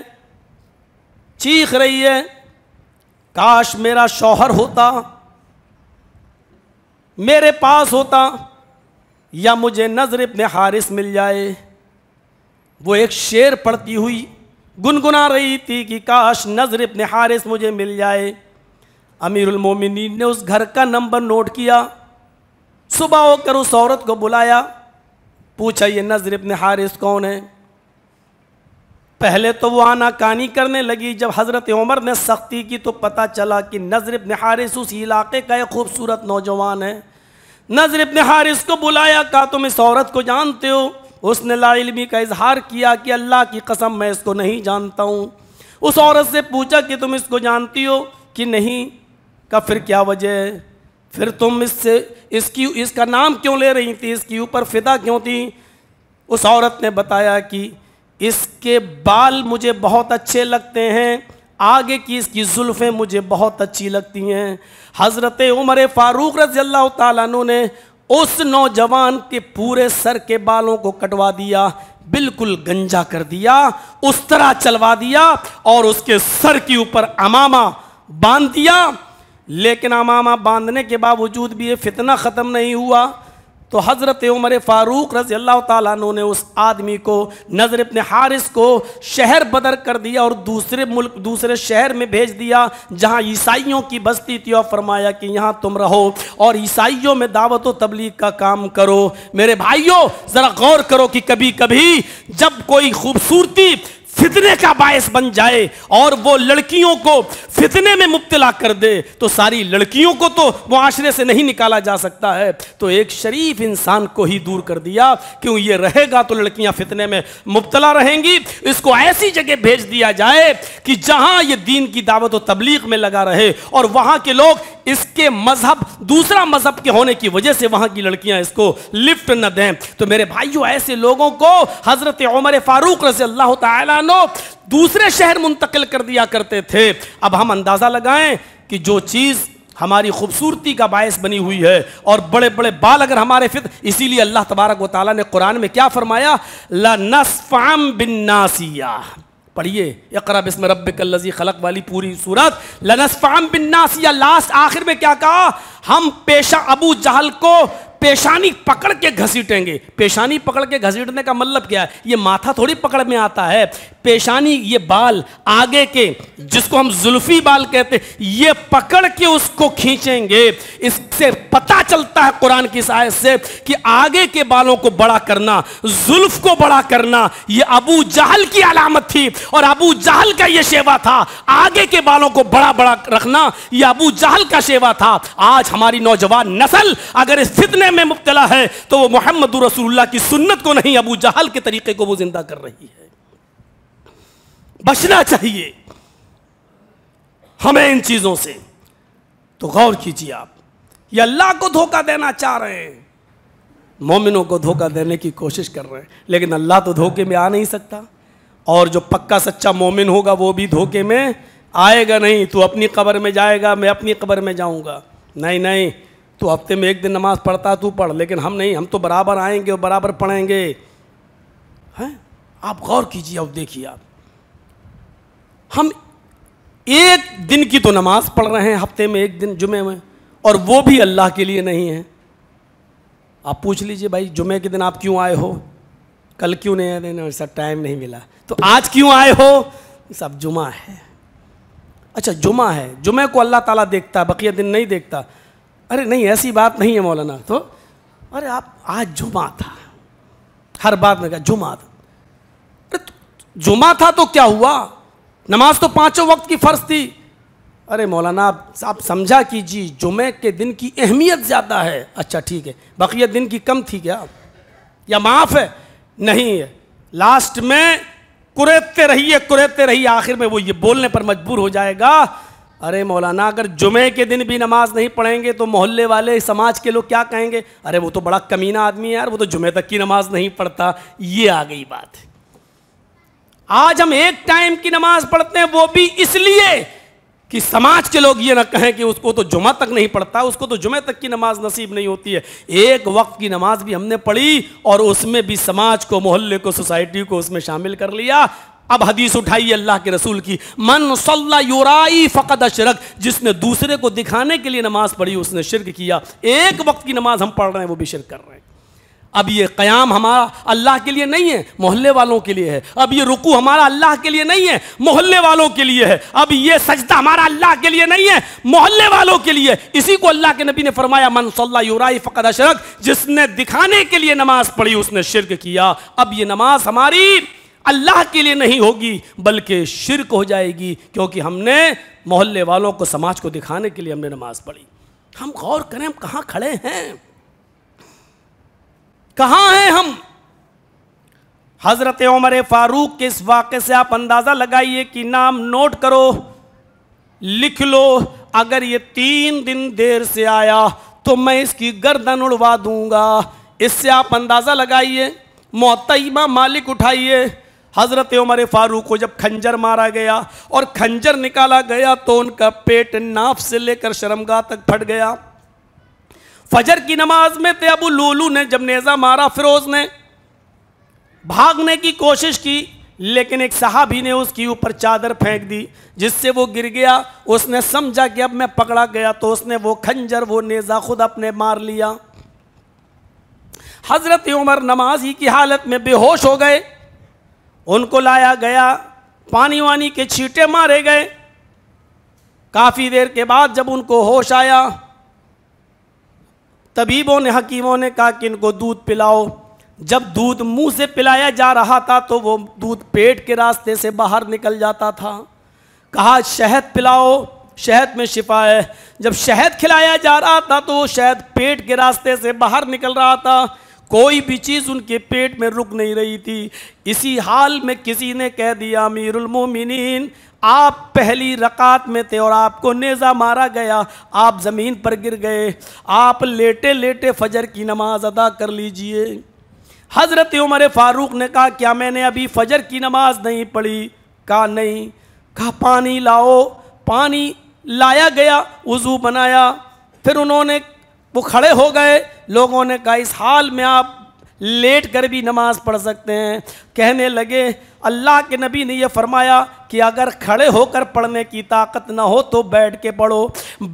चीख रही है काश मेरा शौहर होता मेरे पास होता या मुझे नजर इब्ने हारिस मिल जाए वो एक शेर पढ़ती हुई गुनगुना रही थी कि काश नजर इब्ने हारिस मुझे मिल जाए अमीरुल मोमिनीन ने उस घर का नंबर नोट किया सुबह होकर उस औरत को बुलाया पूछा ये नजर इब्ने हारिस कौन है पहले तो वो आनाकानी करने लगी जब हज़रत उमर ने सख्ती की तो पता चला कि नजर इब्न हारिस उस इलाके का एक खूबसूरत नौजवान है नजर इब्न हारिस को बुलाया कहा तुम इस औरत को जानते हो उसने लाइलमी का इजहार किया कि अल्लाह की कसम मैं इसको नहीं जानता हूँ उस औरत से पूछा कि तुम इसको जानती हो कि नहीं का फिर क्या वजह है फिर तुम इससे इसकी इसका नाम क्यों ले रही थी इसकी ऊपर फिदा क्यों थी उस औरत ने बताया कि इसके बाल मुझे बहुत अच्छे लगते हैं आगे की इसकी जुल्फ़ें मुझे बहुत अच्छी लगती हैं हज़रत उमर फ़ारूक रज़ल्ला तु ने उस नौजवान के पूरे सर के बालों को कटवा दिया बिल्कुल गंजा कर दिया उस तरह चलवा दिया और उसके सर के ऊपर अमामा बांध दिया लेकिन अमामा बांधने के बावजूद भी ये फितना ख़त्म नहीं हुआ तो हज़रत उमर फ़ारूक रजी अल्लाह तु ने उस आदमी को नज़र अपने हारिस को शहर बदर कर दिया और दूसरे मुल्क दूसरे शहर में भेज दिया जहाँ ईसाइयों की बस्ती थी और फरमाया कि यहाँ तुम रहो और ईसाइयों में दावत व तबलीग का काम करो मेरे भाइयों ज़रा गौर करो कि कभी कभी जब कोई खूबसूरती फितने का बायस बन जाए और वो लड़कियों को फितने में मुब्तला कर दे तो सारी लड़कियों को तो मुआशरे से नहीं निकाला जा सकता है तो एक शरीफ इंसान को ही दूर कर दिया क्यों ये रहेगा तो लड़कियां फितने में मुब्तला रहेंगी इसको ऐसी जगह भेज दिया जाए कि जहां ये दीन की दावत और तबलीग में लगा रहे और वहां के लोग इसके मजहब दूसरा मजहब के होने की वजह से वहां की लड़कियां इसको लिफ्ट न दें तो मेरे भाइयों ऐसे लोगों को हजरत उमर फारूक रजी अल्लाह तला इंसानों दूसरे शहर मुंतकिल कर दिया करते थे अब हम अंदाज़ा लगाएं कि जो चीज़ हमारी खूबसूरती का बायस बनी हुई है और बड़े बड़े बाल अगर हमारे फित इसीलिए अल्लाह तबारक वाली ने कुरान में क्या फरमाया लनसफ़ाम बिन नासिया पढ़िए इकरा बिस्म रब कल्लजी खलक वाली पूरी सूरत लनसफ़ाम बिन नासिया लास्ट आखिर में क्या कहा हम पेशा अबू जहल को पेशानी पकड़ के घसीटेंगे पेशानी पकड़ के घसीटने का मतलब क्या है ये माथा थोड़ी पकड़ में आता है पेशानी ये बाल आगे के जिसको हम जुल्फी बाल कहते हैं ये पकड़ के उसको खींचेंगे इससे पता चलता है कुरान की शायद से कि आगे के बालों को बड़ा करना जुल्फ को बड़ा करना ये अबू जहल की अलामत थी और अबू जहल का ये शेवा था आगे के बालों को बड़ा बड़ा रखना यह अबू जहल का शेवा था आज हमारी नौजवान नस्ल अगर इस फितने फितने में मुबतला है तो वो मोहम्मद रसूलुल्लाह की सुन्नत को नहीं अबू जहल के तरीके को वो जिंदा कर रही है बचना चाहिए हमें इन चीज़ों से तो गौर कीजिए आप ये अल्लाह को धोखा देना चाह रहे हैं मोमिनों को धोखा देने की कोशिश कर रहे हैं लेकिन अल्लाह तो धोखे में आ नहीं सकता और जो पक्का सच्चा मोमिन होगा वो भी धोखे में आएगा नहीं तू अपनी कबर में जाएगा मैं अपनी कबर में जाऊंगा नहीं नहीं तो हफ्ते में एक दिन नमाज पढ़ता तू पढ़ लेकिन हम नहीं हम तो बराबर आएंगे और बराबर पढ़ेंगे हैं आप गौर कीजिए और देखिए आप हम एक दिन की तो नमाज पढ़ रहे हैं हफ्ते में एक दिन जुमे में और वो भी अल्लाह के लिए नहीं है आप पूछ लीजिए भाई जुमे के दिन आप क्यों आए हो कल क्यों नहीं आए ऐसा टाइम नहीं मिला तो आज क्यों आए हो सब जुमा है अच्छा जुमा है जुमे को अल्लाह ताला देखता है बकिया दिन नहीं देखता अरे नहीं ऐसी बात नहीं है मौलाना तो अरे आप आज जुमा था हर बात में कहा जुमा था अरे तो जुमा था तो क्या हुआ नमाज तो पांचों वक्त की फ़र्ज थी अरे मौलाना आप, आप समझा कीजिए जुमे के दिन की अहमियत ज़्यादा है अच्छा ठीक है बकिया दिन की कम थी क्या या माफ़ है नहीं है लास्ट में कुरेदते रहिए कुरेते रहिए आखिर में वो ये बोलने पर मजबूर हो जाएगा अरे मौलाना अगर जुमे के दिन भी नमाज नहीं पढ़ेंगे तो मोहल्ले वाले समाज के लोग क्या कहेंगे अरे वो तो बड़ा कमीना आदमी है यार वो तो जुमे तक की नमाज नहीं पढ़ता ये आ गई बात आज हम एक टाइम की नमाज पढ़ते हैं वो भी इसलिए कि समाज के लोग ये ना कहें कि उसको तो जुमा तक नहीं पढ़ता उसको तो जुमे तक की नमाज नसीब नहीं होती है एक वक्त की नमाज भी हमने पढ़ी और उसमें भी समाज को मोहल्ले को सोसाइटी को उसमें शामिल कर लिया अब हदीस उठाई अल्लाह के रसूल की मन सल्ला युराई फ़कत अशरक जिसने दूसरे को दिखाने के लिए नमाज़ पढ़ी उसने शिरक किया एक वक्त की नमाज हम पढ़ रहे हैं वो भी शिरक कर रहे हैं अब ये क़याम हमारा अल्लाह के लिए नहीं है मोहल्ले वालों के लिए है अब ये रुकू हमारा अल्लाह के लिए नहीं है मोहल्ले वालों के लिए है अब ये सजदा हमारा अल्लाह के लिए नहीं है मोहल्ले वालों के लिए इसी को अल्लाह के नबी ने फरमाया मन सल्लाई फ़कत अशरक जिसने दिखाने के लिए नमाज़ पढ़ी उसने शिरक किया अब ये नमाज हमारी अल्लाह के लिए नहीं होगी बल्कि शिरक हो जाएगी क्योंकि हमने मोहल्ले वालों को समाज को दिखाने के लिए हमने नमाज पढ़ी हम गौर करें हम कहां खड़े हैं कहां हैं हम हज़रत उमर फारूक के इस वाक्य से आप अंदाज़ा लगाइए कि नाम नोट करो लिख लो अगर ये तीन दिन देर से आया तो मैं इसकी गर्दन उड़वा दूंगा इससे आप अंदाज़ा लगाइए मोतईमा मालिक उठाइए हज़रत उमर फारूक को जब खंजर मारा गया और खंजर निकाला गया तो उनका पेट नाफ से लेकर शर्मगा तक फट गया फजर की नमाज में थे अबू लूलू ने जब नेज़ा मारा फिरोज ने भागने की कोशिश की लेकिन एक साहबी ने उसके ऊपर चादर फेंक दी जिससे वो गिर गया उसने समझा कि अब मैं पकड़ा गया तो उसने वो खंजर वो नेज़ा खुद अपने मार लिया हज़रत उमर नमाज ही की हालत में बेहोश हो गए उनको लाया गया पानी वानी के छींटे मारे गए काफ़ी देर के बाद जब उनको होश आया तबीबों ने हकीमों ने कहा कि इनको दूध पिलाओ जब दूध मुंह से पिलाया जा रहा था तो वो दूध पेट के रास्ते से बाहर निकल जाता था कहा शहद पिलाओ शहद में शिफा है जब शहद खिलाया जा रहा था तो वो शहद पेट के रास्ते से बाहर निकल रहा था कोई भी चीज़ उनके पेट में रुक नहीं रही थी इसी हाल में किसी ने कह दिया अमीरमिन आप पहली रकात में थे और आपको नेज़ा मारा गया आप ज़मीन पर गिर गए आप लेटे लेटे फजर की नमाज़ अदा कर लीजिए हज़रत उमर फ़ारूक ने कहा क्या मैंने अभी फजर की नमाज़ नहीं पढ़ी कहा नहीं कहा पानी लाओ पानी लाया गया वज़ू बनाया फिर उन्होंने वो खड़े हो गए लोगों ने कहा इस हाल में आप लेट कर भी नमाज पढ़ सकते हैं कहने लगे अल्लाह के नबी ने यह फरमाया कि अगर खड़े होकर पढ़ने की ताकत ना हो तो बैठ के पढ़ो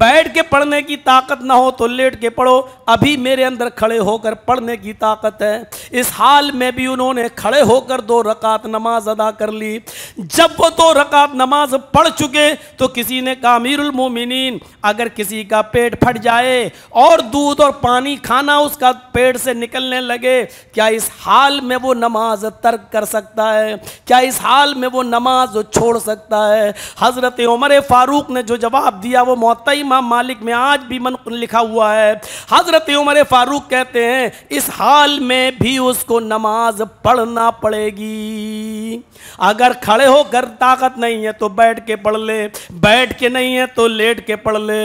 बैठ के पढ़ने की ताकत ना हो तो लेट के पढ़ो अभी मेरे अंदर खड़े होकर पढ़ने की ताकत है इस हाल में भी उन्होंने खड़े होकर दो रकात नमाज अदा कर ली जब वो दो रकात नमाज पढ़ चुके तो किसी ने कामीरुल मोमिनीन अगर किसी का पेट फट जाए और दूध और पानी खाना उसका पेट से निकलने लगे क्या इस हाल में वो नमाज तर्क कर सकता है क्या इस हाल में वो नमाज छोड़ छोड़ सकता है हज़रत उमर फ़ारूक ने जो जवाब दिया वो मोतमा मालिक में आज भी मन लिखा हुआ है हज़रत उमर फ़ारूक कहते हैं इस हाल में भी उसको नमाज पढ़ना पड़ेगी अगर खड़े होकर ताकत नहीं है तो बैठ के पढ़ ले बैठ के नहीं है तो लेट के पढ़ ले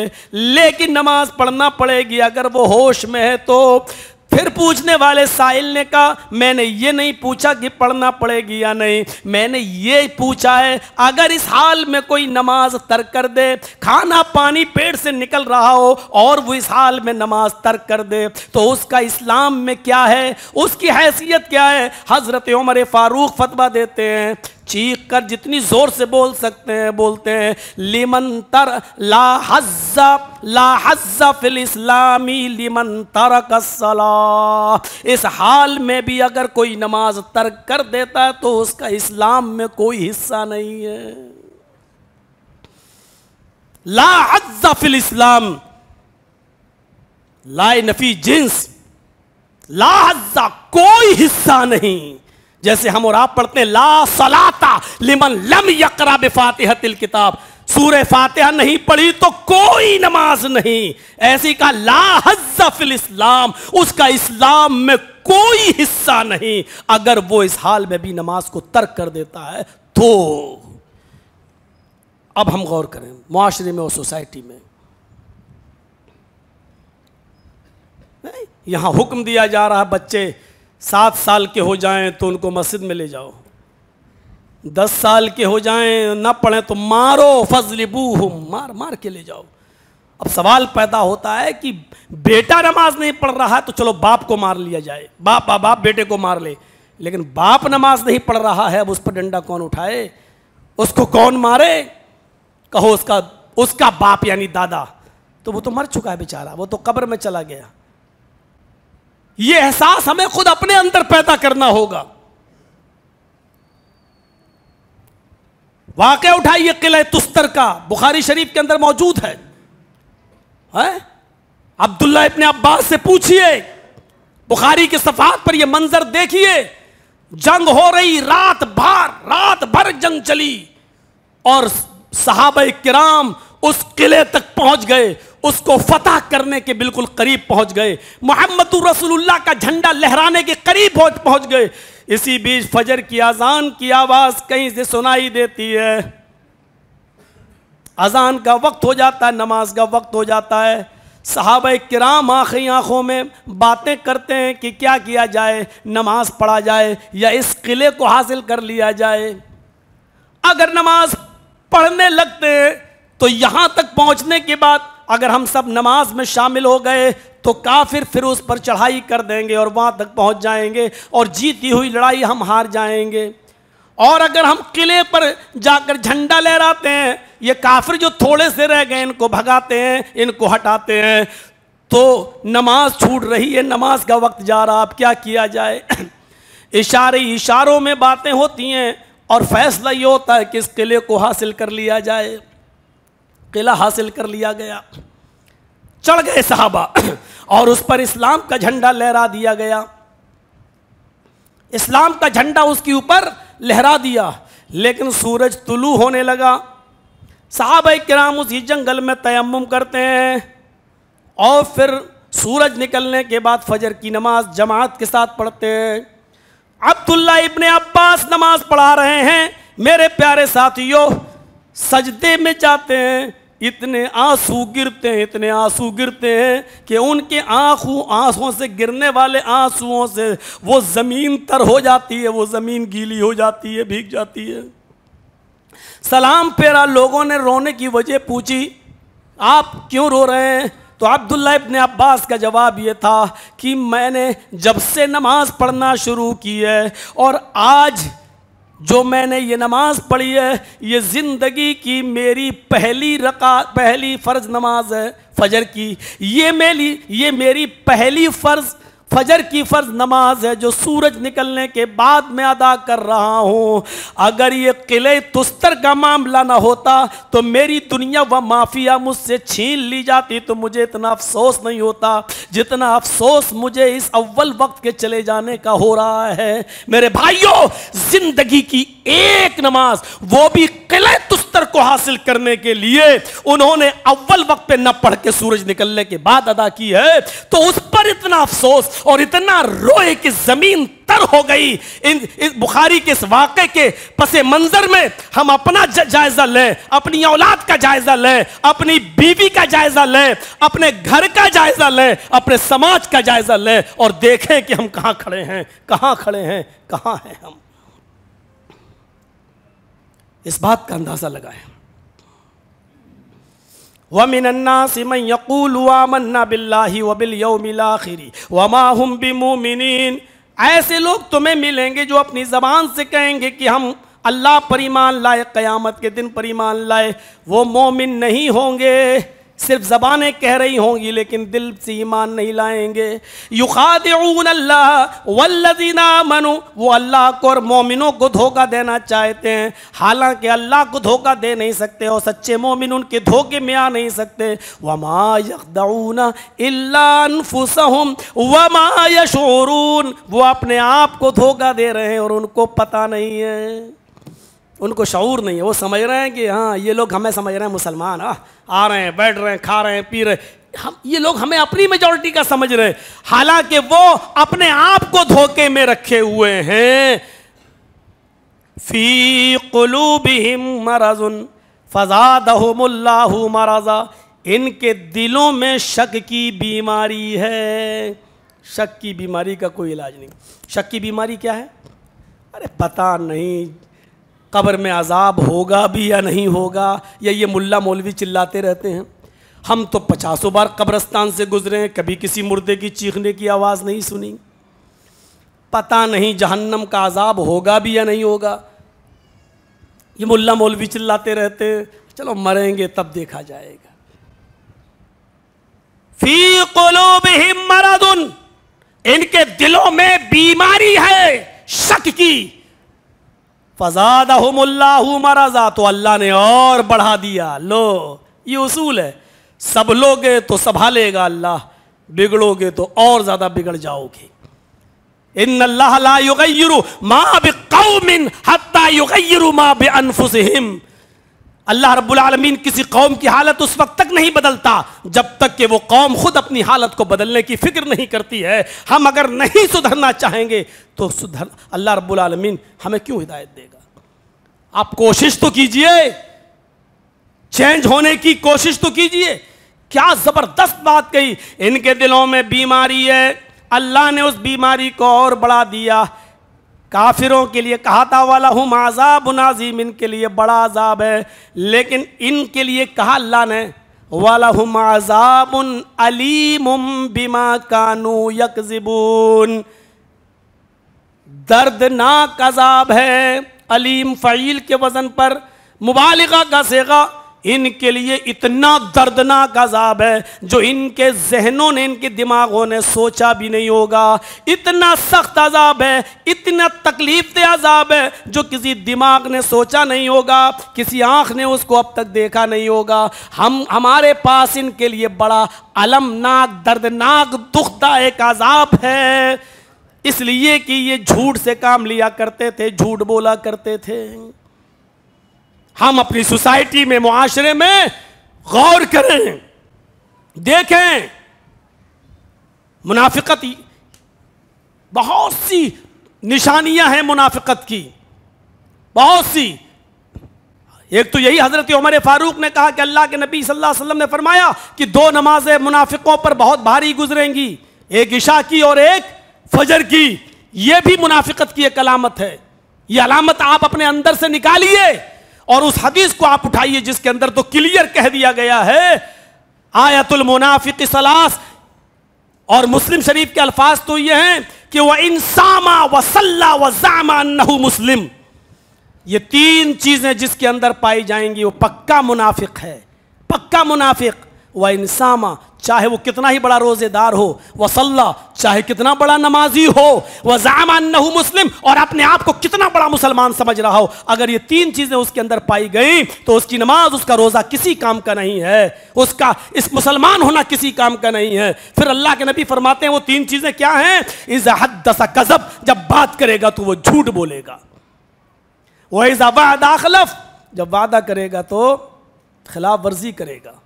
लेकिन नमाज पढ़ना पड़ेगी अगर वो होश में है तो फिर पूछने वाले साहिल ने कहा मैंने ये नहीं पूछा कि पढ़ना पड़ेगी या नहीं मैंने ये पूछा है अगर इस हाल में कोई नमाज तर्क कर दे खाना पानी पेट से निकल रहा हो और वो इस हाल में नमाज तर्क कर दे तो उसका इस्लाम में क्या है उसकी हैसियत क्या है हज़रत उमर फारूक फतवा देते हैं चीख कर जितनी जोर से बोल सकते हैं बोलते हैं लिमन तर ला हज्जा ला फिल इस्लामी लिमन तर इस हाल में भी अगर कोई नमाज तर्क कर देता है तो उसका इस्लाम में कोई हिस्सा नहीं है ला हज्जा फिल इस्लाम लाए नफी जिन्स ला हज्जा कोई हिस्सा नहीं जैसे हम और आप पढ़ते हैं ला सलाता लिमन लम यकरा बेफातिह तिल किताब सूर्य फातिहा नहीं पढ़ी तो कोई नमाज नहीं ऐसी का ला हज्जाफिल इस्लाम उसका इस्लाम में कोई हिस्सा नहीं अगर वो इस हाल में भी नमाज को तर्क कर देता है तो अब हम गौर करें माशरे में और सोसाइटी में यहां हुक्म दिया जा रहा है बच्चे सात साल के हो जाएं तो उनको मस्जिद में ले जाओ दस साल के हो जाएं ना पढ़ें तो मारो फजलिबू मार मार के ले जाओ अब सवाल पैदा होता है कि बेटा नमाज नहीं पढ़ रहा है तो चलो बाप को मार लिया जाए बाप बाप, बाप बेटे को मार ले लेकिन बाप नमाज नहीं पढ़ रहा है अब उस पर डंडा कौन उठाए उसको कौन मारे कहो उसका उसका बाप यानी दादा तो वो तो मर चुका है बेचारा वो तो कब्र में चला गया ये एहसास हमें खुद अपने अंदर पैदा करना होगा वाक उठाइए किले तुस्तर का बुखारी शरीफ के अंदर मौजूद है, है? अब्दुल्ला इब्ने अब्बास से पूछिए बुखारी के सफात पर यह मंजर देखिए जंग हो रही रात भर रात भर जंग चली और साहब किराम उस किले तक पहुंच गए उसको फतह करने के बिल्कुल करीब पहुंच गए मोहम्मद रसूलुल्लाह का झंडा लहराने के करीब पहुंच गए इसी बीच फजर की अजान की आवाज कहीं से सुनाई देती है अजान का वक्त हो जाता है नमाज का वक्त हो जाता है साहब किराम आखिरी आंखों में बातें करते हैं कि क्या किया जाए नमाज पढ़ा जाए या इस किले को हासिल कर लिया जाए अगर नमाज पढ़ने लगते हैं तो यहां तक पहुंचने के बाद अगर हम सब नमाज में शामिल हो गए तो काफिर फिर उस पर चढ़ाई कर देंगे और वहाँ तक पहुँच जाएंगे और जीती हुई लड़ाई हम हार जाएंगे और अगर हम किले पर जाकर झंडा लहराते हैं ये काफिर जो थोड़े से रह गए इनको भगाते हैं इनको हटाते हैं तो नमाज छूट रही है नमाज का वक्त जा रहा अब क्या किया जाए इशारे इशारों में बातें होती हैं और फैसला ये होता है कि इस किले को हासिल कर लिया जाए किला हासिल कर लिया गया चढ़ गए साहबा और उस पर इस्लाम का झंडा लहरा दिया गया इस्लाम का झंडा उसके ऊपर लहरा दिया लेकिन सूरज तुलू होने लगा साहब कराम उसी जंगल में तयम करते हैं और फिर सूरज निकलने के बाद फजर की नमाज जमात के साथ पढ़ते हैं अब्दुल्ला इब्ने अब्बास नमाज पढ़ा रहे हैं मेरे प्यारे साथियों सजदे में जाते हैं इतने आंसू गिरते हैं इतने आंसू गिरते हैं कि उनके आंखों आंसुओं से गिरने वाले आंसुओं से वो ज़मीन तर हो जाती है वो ज़मीन गीली हो जाती है भीग जाती है सलाम पेरा लोगों ने रोने की वजह पूछी आप क्यों रो रहे हैं तो अब्दुल्ला इब्ने अब्बास का जवाब ये था कि मैंने जब से नमाज़ पढ़ना शुरू की है और आज जो मैंने ये नमाज पढ़ी है ये ज़िंदगी की मेरी पहली रका पहली फ़र्ज नमाज है फजर की ये मेरी ये मेरी पहली फ़र्ज फजर की फ़र्ज नमाज है जो सूरज निकलने के बाद मैं अदा कर रहा हूँ अगर ये किले तुस्तर का मामला ना होता तो मेरी दुनिया व माफिया मुझसे छीन ली जाती तो मुझे इतना अफसोस नहीं होता जितना अफसोस मुझे इस अव्वल वक्त के चले जाने का हो रहा है मेरे भाइयों जिंदगी की एक नमाज वो भी किले तुस्तर को हासिल करने के लिए उन्होंने अव्वल वक्त पे न पढ़ के सूरज निकलने के बाद अदा की है तो उस पर इतना अफसोस और इतना रोए कि जमीन तर हो गई इन इस बुखारी के इस वाक़े के पसे मंजर में हम अपना जायजा लें अपनी औलाद का जायजा लें अपनी बीवी का जायजा लें अपने घर का जायजा लें अपने समाज का जायजा लें और देखें कि हम कहाँ खड़े हैं कहाँ खड़े हैं कहाँ हैं हम इस बात का अंदाज़ा लगाए वमिनन्ना ऐसे लोग तुम्हें मिलेंगे जो अपनी ज़बान से कहेंगे कि हम अल्लाह परिमान लाए क़यामत के दिन परिमान लाए वो मोमिन नहीं होंगे सिर्फ जबानें कह रही होंगी लेकिन दिल से ईमान नहीं लाएंगे वल्लजीना मनु वो अल्लाह को और मोमिनों को धोखा देना चाहते हैं हालांकि अल्लाह को धोखा दे नहीं सकते और सच्चे मोमिन उनके धोखे में आ नहीं सकते वमा यखदऊना इल्लाफुसहम वमा वो अपने आप को धोखा दे रहे हैं और उनको पता नहीं है उनको शूर नहीं है वो समझ रहे हैं कि हाँ ये लोग हमें समझ रहे हैं मुसलमान आ, हाँ, आ रहे हैं बैठ रहे हैं खा रहे हैं पी रहे हम ये लोग हमें अपनी मेजोरिटी का समझ रहे हैं हालांकि वो अपने आप को धोखे में रखे हुए हैं फ़ी महाराज उन फजाद मराजा इनके दिलों में शक की बीमारी है शक की बीमारी का कोई इलाज नहीं शक की बीमारी क्या है अरे पता नहीं कब्र में अजाब होगा भी या नहीं होगा या ये मुल्ला मौलवी चिल्लाते रहते हैं हम तो पचासों बार कब्रस्तान से गुजरे हैं कभी किसी मुर्दे की चीखने की आवाज़ नहीं सुनी पता नहीं जहन्नम का अजाब होगा भी या नहीं होगा ये मुल्ला मौलवी चिल्लाते रहते चलो मरेंगे तब देखा जाएगा फी बेहिम मरदुन इनके दिलों में बीमारी है शक की फजाद मराजा तो अल्लाह ने और बढ़ा दिया लो ये उसूल है लोगे तो संभालेगा अल्लाह बिगड़ोगे तो और ज़्यादा बिगड़ जाओगे इन अल्लाह ला युगयरु माँ बे हत्ता युगयरु माँ बे अल्लाह रबालमीन किसी कौम की हालत उस वक्त तक नहीं बदलता जब तक कि वो कौम खुद अपनी हालत को बदलने की फिक्र नहीं करती है हम अगर नहीं सुधरना चाहेंगे तो सुधर अल्लाह रबालमीन हमें क्यों हिदायत देगा आप कोशिश तो कीजिए चेंज होने की कोशिश तो कीजिए क्या ज़बरदस्त बात कही इनके दिलों में बीमारी है अल्लाह ने उस बीमारी को और बढ़ा दिया काफिरों के लिए कहा था वाला हम माजाब नाजीम इनके लिए बड़ा अजाब है लेकिन इनके लिए कहा अल्लाह ने वाला हूँ माजाब अलीम बिमा कानू यकजिबून दर्दनाक अजाब है अलीम फ़ील के वज़न पर मुबालिका का सेगा इनके लिए इतना दर्दनाक अजाब है जो इनके जहनों ने इनके दिमागों ने सोचा भी नहीं होगा इतना सख्त अजाब है इतना तकलीफ दे अजाब है जो किसी दिमाग ने सोचा नहीं होगा किसी आंख ने उसको अब तक देखा नहीं होगा हम हमारे पास इनके लिए बड़ा अलमनाक दर्दनाक दुखदायक अजाब है इसलिए कि ये झूठ से काम लिया करते थे झूठ बोला करते थे हम अपनी सोसाइटी में मुआशरे में गौर करें देखें मुनाफिकत बहुत सी निशानियां हैं मुनाफिकत की बहुत सी एक तो यही हजरत उमर फारूक ने कहा कि अल्लाह के नबी सल्लल्लाहु अलैहि वसल्लम ने फरमाया कि दो नमाजें मुनाफिकों पर बहुत भारी गुजरेंगी एक ईशा की और एक फजर की यह भी मुनाफिकत की एक अलामत है यह अलामत आप अपने अंदर से निकालिए और उस हदीस को आप उठाइए जिसके अंदर तो क्लियर कह दिया गया है आयतुल मुनाफिक सलास और मुस्लिम शरीफ के अल्फाज तो ये हैं कि वह इंसामा वसल्ला वजामा नहु मुस्लिम ये तीन चीजें जिसके अंदर पाई जाएंगी वो पक्का मुनाफिक है पक्का मुनाफिक व इंसामा चाहे वो कितना ही बड़ा रोज़ेदार हो वसल्ला चाहे कितना बड़ा नमाजी हो वजामान मुस्लिम और अपने आप को कितना बड़ा मुसलमान समझ रहा हो अगर ये तीन चीज़ें उसके अंदर पाई गई तो उसकी नमाज उसका रोज़ा किसी काम का नहीं है उसका इस मुसलमान होना किसी काम का नहीं है फिर अल्लाह के नबी फरमाते हैं वो तीन चीज़ें क्या हैं इजहद दसा कजब जब बात करेगा तो वह झूठ बोलेगा वह इजावा दाखलफ जब वादा करेगा तो खिलाफ वर्जी करेगा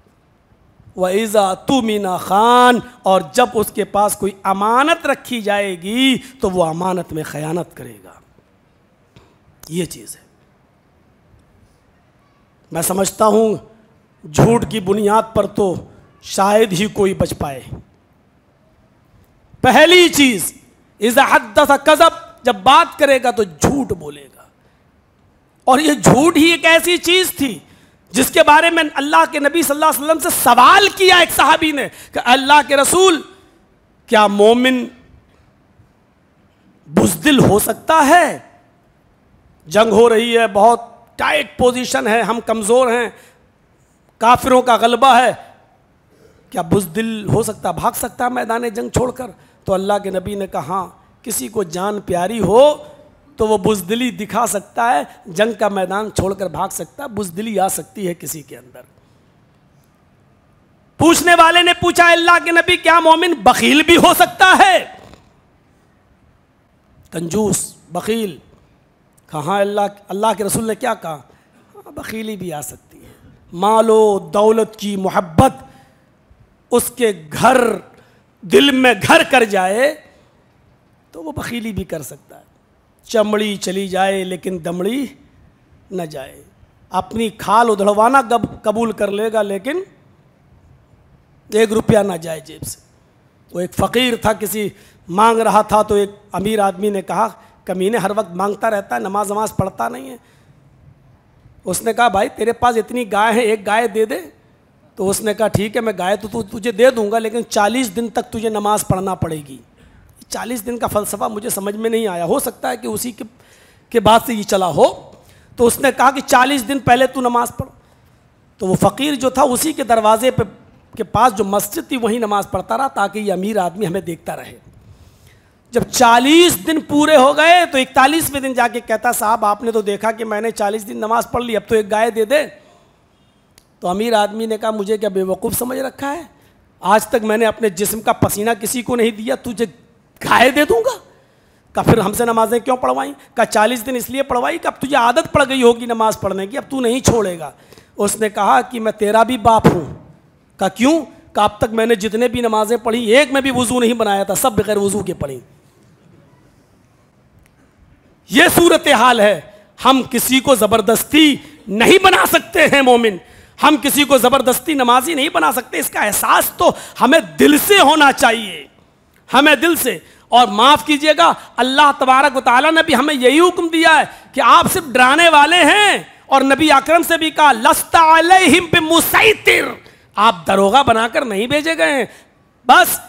वज़ा तू मीना खान और जब उसके पास कोई अमानत रखी जाएगी तो वो अमानत में ख़यानत करेगा ये चीज़ है मैं समझता हूँ झूठ की बुनियाद पर तो शायद ही कोई बच पाए पहली चीज़ इज़ हद कज़ब जब बात करेगा तो झूठ बोलेगा और ये झूठ ही एक ऐसी चीज़ थी जिसके बारे में अल्लाह के नबी सल्लल्लाहु अलैहि वसल्लम से सवाल किया एक साहबी ने कि अल्लाह के रसूल क्या मोमिन बुजदिल हो सकता है जंग हो रही है बहुत टाइट पोजीशन है हम कमज़ोर हैं काफिरों का गलबा है क्या बुजदिल हो सकता भाग सकता मैदान जंग छोड़कर तो अल्लाह के नबी ने कहा किसी को जान प्यारी हो तो वो बुजदिली दिखा सकता है जंग का मैदान छोड़कर भाग सकता है बुजदिली आ सकती है किसी के अंदर पूछने वाले ने पूछा अल्लाह के नबी क्या मोमिन बकील भी हो सकता है कंजूस बकील कहा अल्लाह अल्लाह के रसूल ने क्या कहा हाँ, बकीली भी आ सकती है मालो दौलत की मोहब्बत उसके घर दिल में घर कर जाए तो वो बकीली भी कर सकती चमड़ी चली जाए लेकिन दमड़ी न जाए अपनी खाल उधड़वाना कबूल कर लेगा लेकिन एक रुपया ना जाए जेब से वो एक फ़कीर था किसी मांग रहा था तो एक अमीर आदमी ने कहा कमीने हर वक्त मांगता रहता है नमाज वमाज़ पढ़ता नहीं है उसने कहा भाई तेरे पास इतनी गाय है एक गाय दे दे तो उसने कहा ठीक है मैं गाय तो तुझे दे दूंगा लेकिन चालीस दिन तक तुझे नमाज़ पढ़ना पड़ेगी चालीस दिन का फलसफा मुझे समझ में नहीं आया हो सकता है कि उसी के, के बाद से ये चला हो तो उसने कहा कि चालीस दिन पहले तू नमाज़ पढ़ तो वो फ़कीर जो था उसी के दरवाजे पे के पास जो मस्जिद थी वहीं नमाज़ पढ़ता रहा ताकि ये अमीर आदमी हमें देखता रहे जब चालीस दिन पूरे हो गए तो इकतालीसवें दिन जाके कहता साहब आपने तो देखा कि मैंने चालीस दिन नमाज़ पढ़ ली अब तो एक गाय दे दे तो अमीर आदमी ने कहा मुझे क्या बेवकूफ़ समझ रखा है आज तक मैंने अपने जिस्म का पसीना किसी को नहीं दिया तुझे गाय दे दूंगा का फिर हमसे नमाजें क्यों पढ़वाई का चालीस दिन इसलिए पढ़वाई कि अब तुझे आदत पड़ गई होगी नमाज पढ़ने की अब तू नहीं छोड़ेगा उसने कहा कि मैं तेरा भी बाप हूँ का क्यों का अब तक मैंने जितने भी नमाजें पढ़ी एक में भी वज़ू नहीं बनाया था सब बगैर वज़ू के पढ़ी ये सूरत हाल है हम किसी को ज़बरदस्ती नहीं बना सकते हैं मोमिन हम किसी को ज़बरदस्ती नमाजी नहीं बना सकते इसका एहसास तो हमें दिल से होना चाहिए हमें दिल से और माफ़ कीजिएगा अल्लाह तबारक वाली ने भी हमें यही हुक्म दिया है कि आप सिर्फ डराने वाले हैं और नबी अकरम से भी कहा लस्ता पे मुसैतिर आप दरोगा बनाकर नहीं भेजे गए हैं बस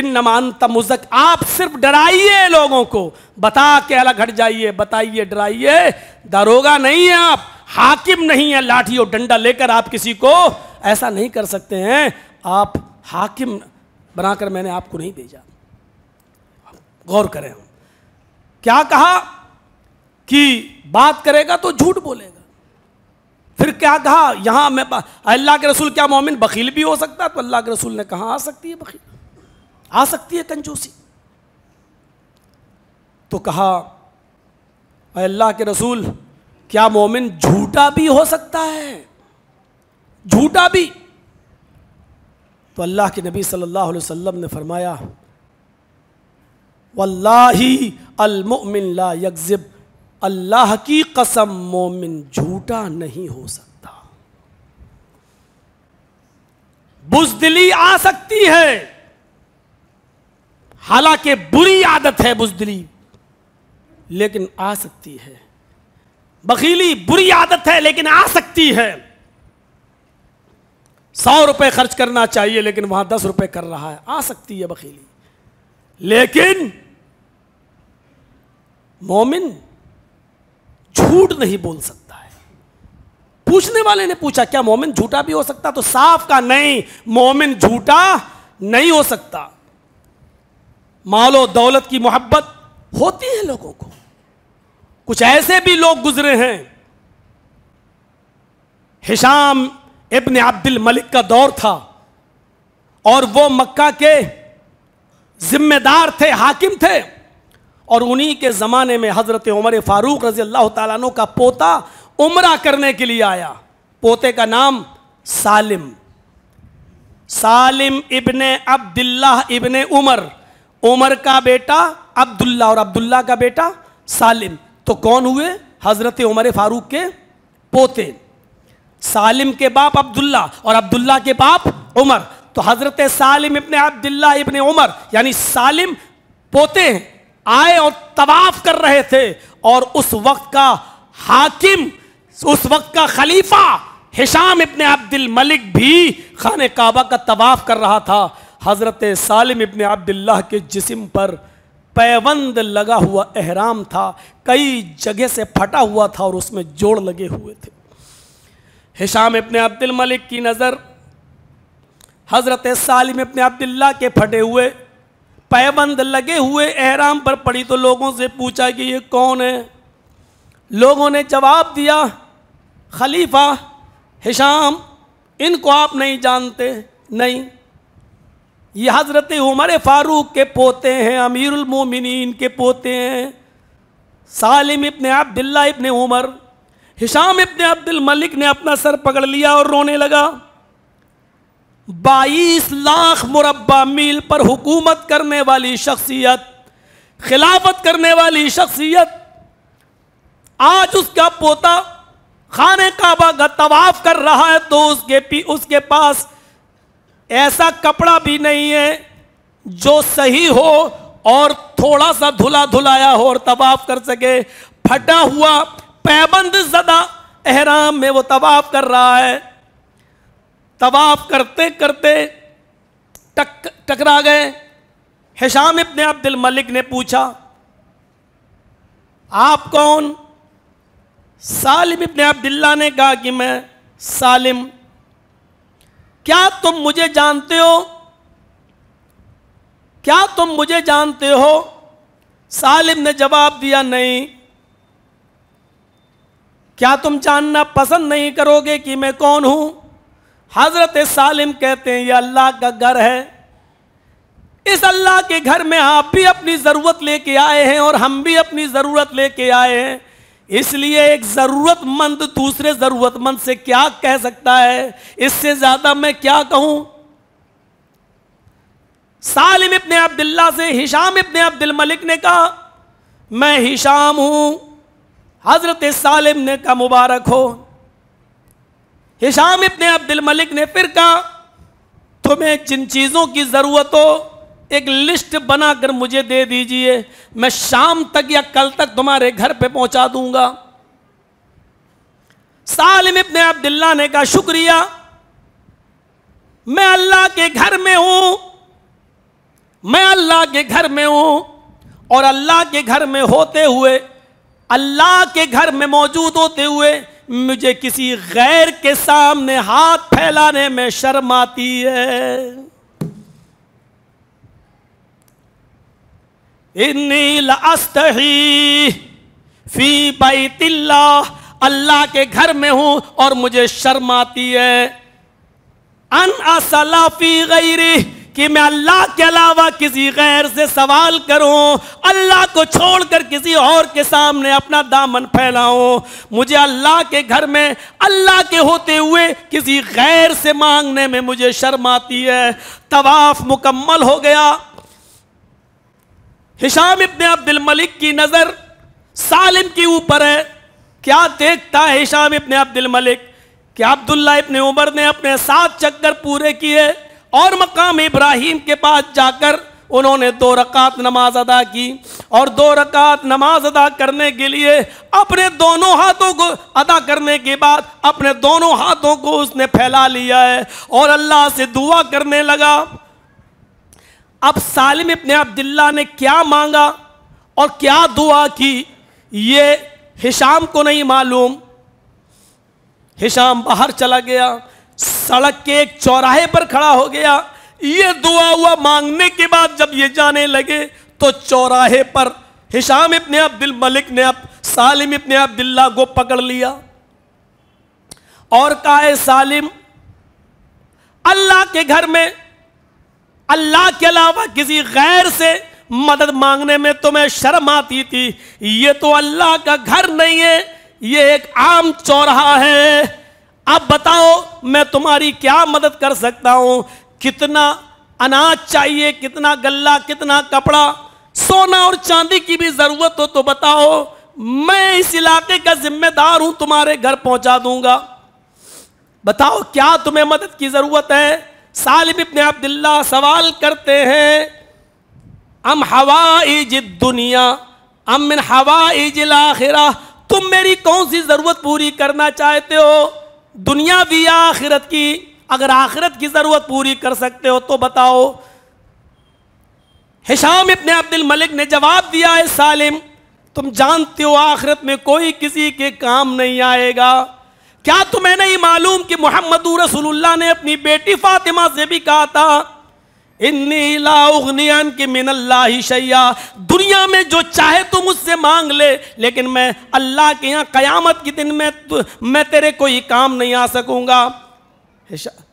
इन नमान तमुजक आप सिर्फ डराइए लोगों को बता के अलग हट जाइए बताइए डराइए दरोगा नहीं है आप हाकिम नहीं है लाठी और डंडा लेकर आप किसी को ऐसा नहीं कर सकते हैं आप हाकिम बनाकर मैंने आपको नहीं भेजा गौर करें हम क्या कहा कि बात करेगा तो झूठ बोलेगा फिर क्या कहा यहां मैं अल्लाह के रसूल क्या मोमिन बकील भी हो सकता है तो अल्लाह के रसूल ने कहा आ सकती है बकील आ सकती है कंजूसी तो कहा अल्लाह के रसूल क्या मोमिन झूठा भी हो सकता है झूठा भी तो अल्लाह के नबी सल्लल्लाहु अलैहि वसल्लम ने फरमाया वल्लाही अलमोमिन ला यकज़िब अल्लाह की कसम मोमिन झूठा नहीं हो सकता बुजदिली आ सकती है हालांकि बुरी आदत है बुजदिली लेकिन आ सकती है बखीली बुरी आदत है लेकिन आ सकती है सौ रुपए खर्च करना चाहिए लेकिन वहां दस रुपए कर रहा है आ सकती है बखीली लेकिन मोमिन झूठ नहीं बोल सकता है पूछने वाले ने पूछा क्या मोमिन झूठा भी हो सकता तो साफ का नहीं मोमिन झूठा नहीं हो सकता मालो दौलत की मोहब्बत होती है लोगों को कुछ ऐसे भी लोग गुजरे हैं हिशाम इब्न अब्दुल मलिक का दौर था और वो मक्का के जिम्मेदार थे हाकिम थे और उन्हीं के ज़माने में हज़रत उमर फ़ारूक रज़ी अल्लाह तु का पोता उम्र करने के लिए आया पोते का नाम सालिम सालिम ibn Abdullah ibn Umar Umar का बेटा अब्दुल्ला और अब्दुल्ला का बेटा सालिम तो कौन हुए हज़रत उमर फ़ारूक के पोते सालिम के बाप अब्दुल्ला और अब्दुल्ला के बाप उमर तो हजरत सालिम इबन अब्दुल्ला इबन उमर यानी सालिम पोते आए और तवाफ कर रहे थे और उस वक्त का हाकिम उस वक्त का खलीफा हिशाम इबन अब्दुल मलिक भी खान काबा का तवाफ कर रहा था हज़रत सालिम इबन अब्दुल्ला के जिस्म पर पैबंद लगा हुआ अहराम था कई जगह से फटा हुआ था और उसमें जोड़ लगे हुए थे हिशाम इबन अब्दुल मलिक की नज़र हज़रत सालिम अपने अब्दुल्ला के फटे हुए पैबंद लगे हुए एहराम पर पड़ी तो लोगों से पूछा कि ये कौन है लोगों ने जवाब दिया खलीफा हिशाम इनको आप नहीं जानते नहीं ये हज़रत उमर फ़ारूक के पोते हैं अमीरमिन के पोते हैं Salim ibn Abdullah ibn Umar Hisham ibn Abdul Malik ने अपना सर पकड़ लिया और रोने लगा बाईस लाख मुरबा मील पर हुकूमत करने वाली शख्सियत खिलाफत करने वाली शख्सियत आज उसका पोता खाने काबा का तवाफ कर रहा है तो उसके पी उसके पास ऐसा कपड़ा भी नहीं है जो सही हो और थोड़ा सा धुला धुलाया हो और तवाफ कर सके फटा हुआ पैबंद जदा एहराम में वो तवाफ कर रहा है तवाफ करते करते टक टकरा गए हिशाम इब्ने अब्दुल मलिक ने पूछा आप कौन सालिम इब्ने अब्दुल्ला ने कहा कि मैं सालिम क्या तुम मुझे जानते हो क्या तुम मुझे जानते हो सालिम ने जवाब दिया नहीं क्या तुम जानना पसंद नहीं करोगे कि मैं कौन हूं हजरत सालिम कहते हैं यह अल्लाह का घर है इस अल्लाह के घर में आप भी अपनी ज़रूरत लेके आए हैं और हम भी अपनी ज़रूरत लेके आए हैं इसलिए एक ज़रूरतमंद दूसरे ज़रूरतमंद से क्या कह सकता है इससे ज़्यादा मैं क्या कहूं सालिम इब्ने अब्दुल्ला से हिशाम इब्ने अब्दुल मलिक ने कहा मैं हिशाम हूं हज़रत सालिम ने कहा मुबारक हो हिशाम इतने अब्दुल मलिक ने फिर कहा तुम्हें जिन चीज़ों की ज़रूरत हो एक लिस्ट बनाकर मुझे दे दीजिए मैं शाम तक या कल तक तुम्हारे घर पे पहुंचा दूंगा सालिम इतने अब्दुल्ला ने कहा शुक्रिया मैं अल्लाह के घर में हूं मैं अल्लाह के घर में हूं और अल्लाह के घर में होते हुए अल्लाह के घर में मौजूद होते हुए मुझे किसी गैर के सामने हाथ फैलाने में शर्म आती है इन्नी लस्तही फी तिल्ला अल्लाह के घर में हूं और मुझे शर्म आती है अन असला फी गैरी कि मैं अल्लाह के अलावा किसी गैर से सवाल करूं अल्लाह को छोड़कर किसी और के सामने अपना दामन फैलाऊं मुझे अल्लाह के घर में अल्लाह के होते हुए किसी गैर से मांगने में मुझे शर्म आती है तवाफ मुकम्मल हो गया हिशाम इब्ने अब्दुल मलिक की नज़र सालिम के ऊपर है क्या देखता है हिशाम इब्ने अब्दुल मलिक कि अब्दुल्ला इब्ने उमर ने अपने सात चक्कर पूरे किए और मकाम इब्राहिम के पास जाकर उन्होंने दो रकात नमाज अदा की और दो रकात नमाज अदा करने के लिए अपने दोनों हाथों को अदा करने के बाद अपने दोनों हाथों को उसने फैला लिया है और अल्लाह से दुआ करने लगा अब सालिम इब्ने अब्दुल्ला ने क्या मांगा और क्या दुआ की ये हिशाम को नहीं मालूम हिशाम बाहर चला गया सड़क के एक चौराहे पर खड़ा हो गया ये दुआ हुआ मांगने के बाद जब ये जाने लगे तो चौराहे पर हिशाम इब्ने अब्दुल मलिक ने अब सालिम इब्ने अब्दुल्ला को पकड़ लिया और कहा सालिम अल्लाह के घर में अल्लाह के अलावा किसी गैर से मदद मांगने में तुम्हें शर्म आती थी ये तो अल्लाह का घर नहीं है ये एक आम चौराहा है अब बताओ मैं तुम्हारी क्या मदद कर सकता हूं कितना अनाज चाहिए कितना गल्ला कितना कपड़ा सोना और चांदी की भी जरूरत हो तो बताओ मैं इस इलाके का जिम्मेदार हूं तुम्हारे घर पहुंचा दूंगा बताओ क्या तुम्हें मदद की जरूरत है सालिब इब्न अब्दुल्ला सवाल करते हैं अम हवाइज दुनिया अम हवाइज आखिरा तुम मेरी कौन सी जरूरत पूरी करना चाहते हो दुनिया भी आखिरत की अगर आखिरत की ज़रूरत पूरी कर सकते हो तो बताओ हिशाम इतने अब्दुल मलिक ने जवाब दिया है सालिम तुम जानते हो आखिरत में कोई किसी के काम नहीं आएगा क्या तुम्हें नहीं मालूम कि मोहम्मद रसूलुल्लाह ने अपनी बेटी फातिमा से भी कहा था दुनिया में जो चाहे तू मुझसे मांग ले लेकिन मैं अल्लाह के यहाँ कयामत के दिन में मैं तेरे कोई काम नहीं आ सकूंगा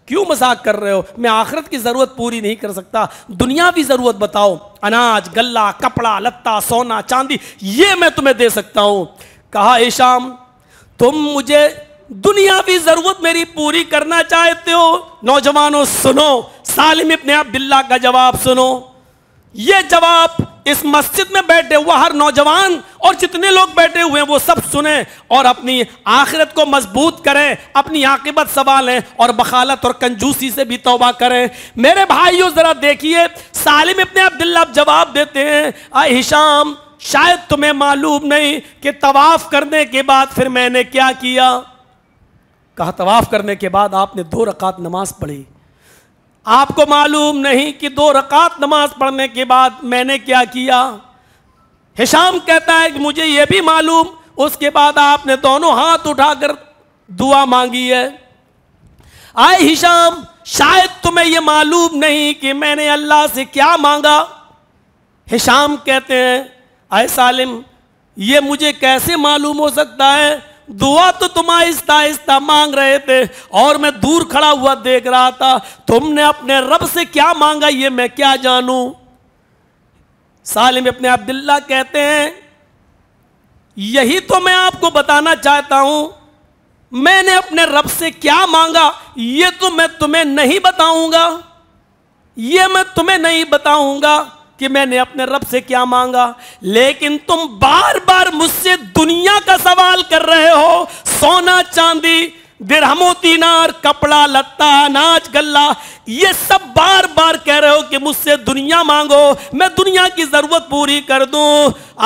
क्यों मजाक कर रहे हो मैं आखिरत की ज़रूरत पूरी नहीं कर सकता दुनिया भी ज़रूरत बताओ अनाज गल्ला कपड़ा लत्ता सोना चांदी ये मैं तुम्हें दे सकता हूं कहा ऐशाम तुम मुझे दुनियावी जरूरत मेरी पूरी करना चाहते हो नौजवानों सुनो सालिम इब्ने अब्दुल्ला का जवाब सुनो ये जवाब इस मस्जिद में बैठे हुआ हर नौजवान और जितने लोग बैठे हुए हैं वो सब सुने और अपनी आखिरत को मजबूत करें अपनी आकिबत संभालें और बखालत और कंजूसी से भी तोबा करें मेरे भाइयों ज़रा देखिए सालिम इब्ने अब्दुल्ला जवाब देते हैं आ हिशाम शायद तुम्हें मालूम नहीं कि तवाफ़ करने के बाद फिर मैंने क्या किया कहा तवाफ़ करने के बाद आपने दो रकात नमाज पढ़ी आपको मालूम नहीं कि दो रकात नमाज पढ़ने के बाद मैंने क्या किया हिशाम कहता है कि मुझे यह भी मालूम उसके बाद आपने दोनों हाथ उठाकर दुआ मांगी है आए हिशाम शायद तुम्हें यह मालूम नहीं कि मैंने अल्लाह से क्या मांगा हिशाम कहते हैं आए सालिम ये मुझे कैसे मालूम हो सकता है दुआ तो तुम आहिस्ता आहिस्ता मांग रहे थे और मैं दूर खड़ा हुआ देख रहा था तुमने अपने रब से क्या मांगा ये मैं क्या जानू सालिम अपने अब्दुल्ला कहते हैं यही तो मैं आपको बताना चाहता हूं मैंने अपने रब से क्या मांगा ये तो मैं तुम्हें नहीं बताऊंगा ये मैं तुम्हें नहीं बताऊंगा कि मैंने अपने रब से क्या मांगा लेकिन तुम बार बार मुझसे दुनिया का सवाल कर रहे हो सोना चांदी दिरहमो तीनार कपड़ा लत्ता अनाज गल्ला ये सब बार बार कह रहे हो कि मुझसे दुनिया मांगो मैं दुनिया की जरूरत पूरी कर दू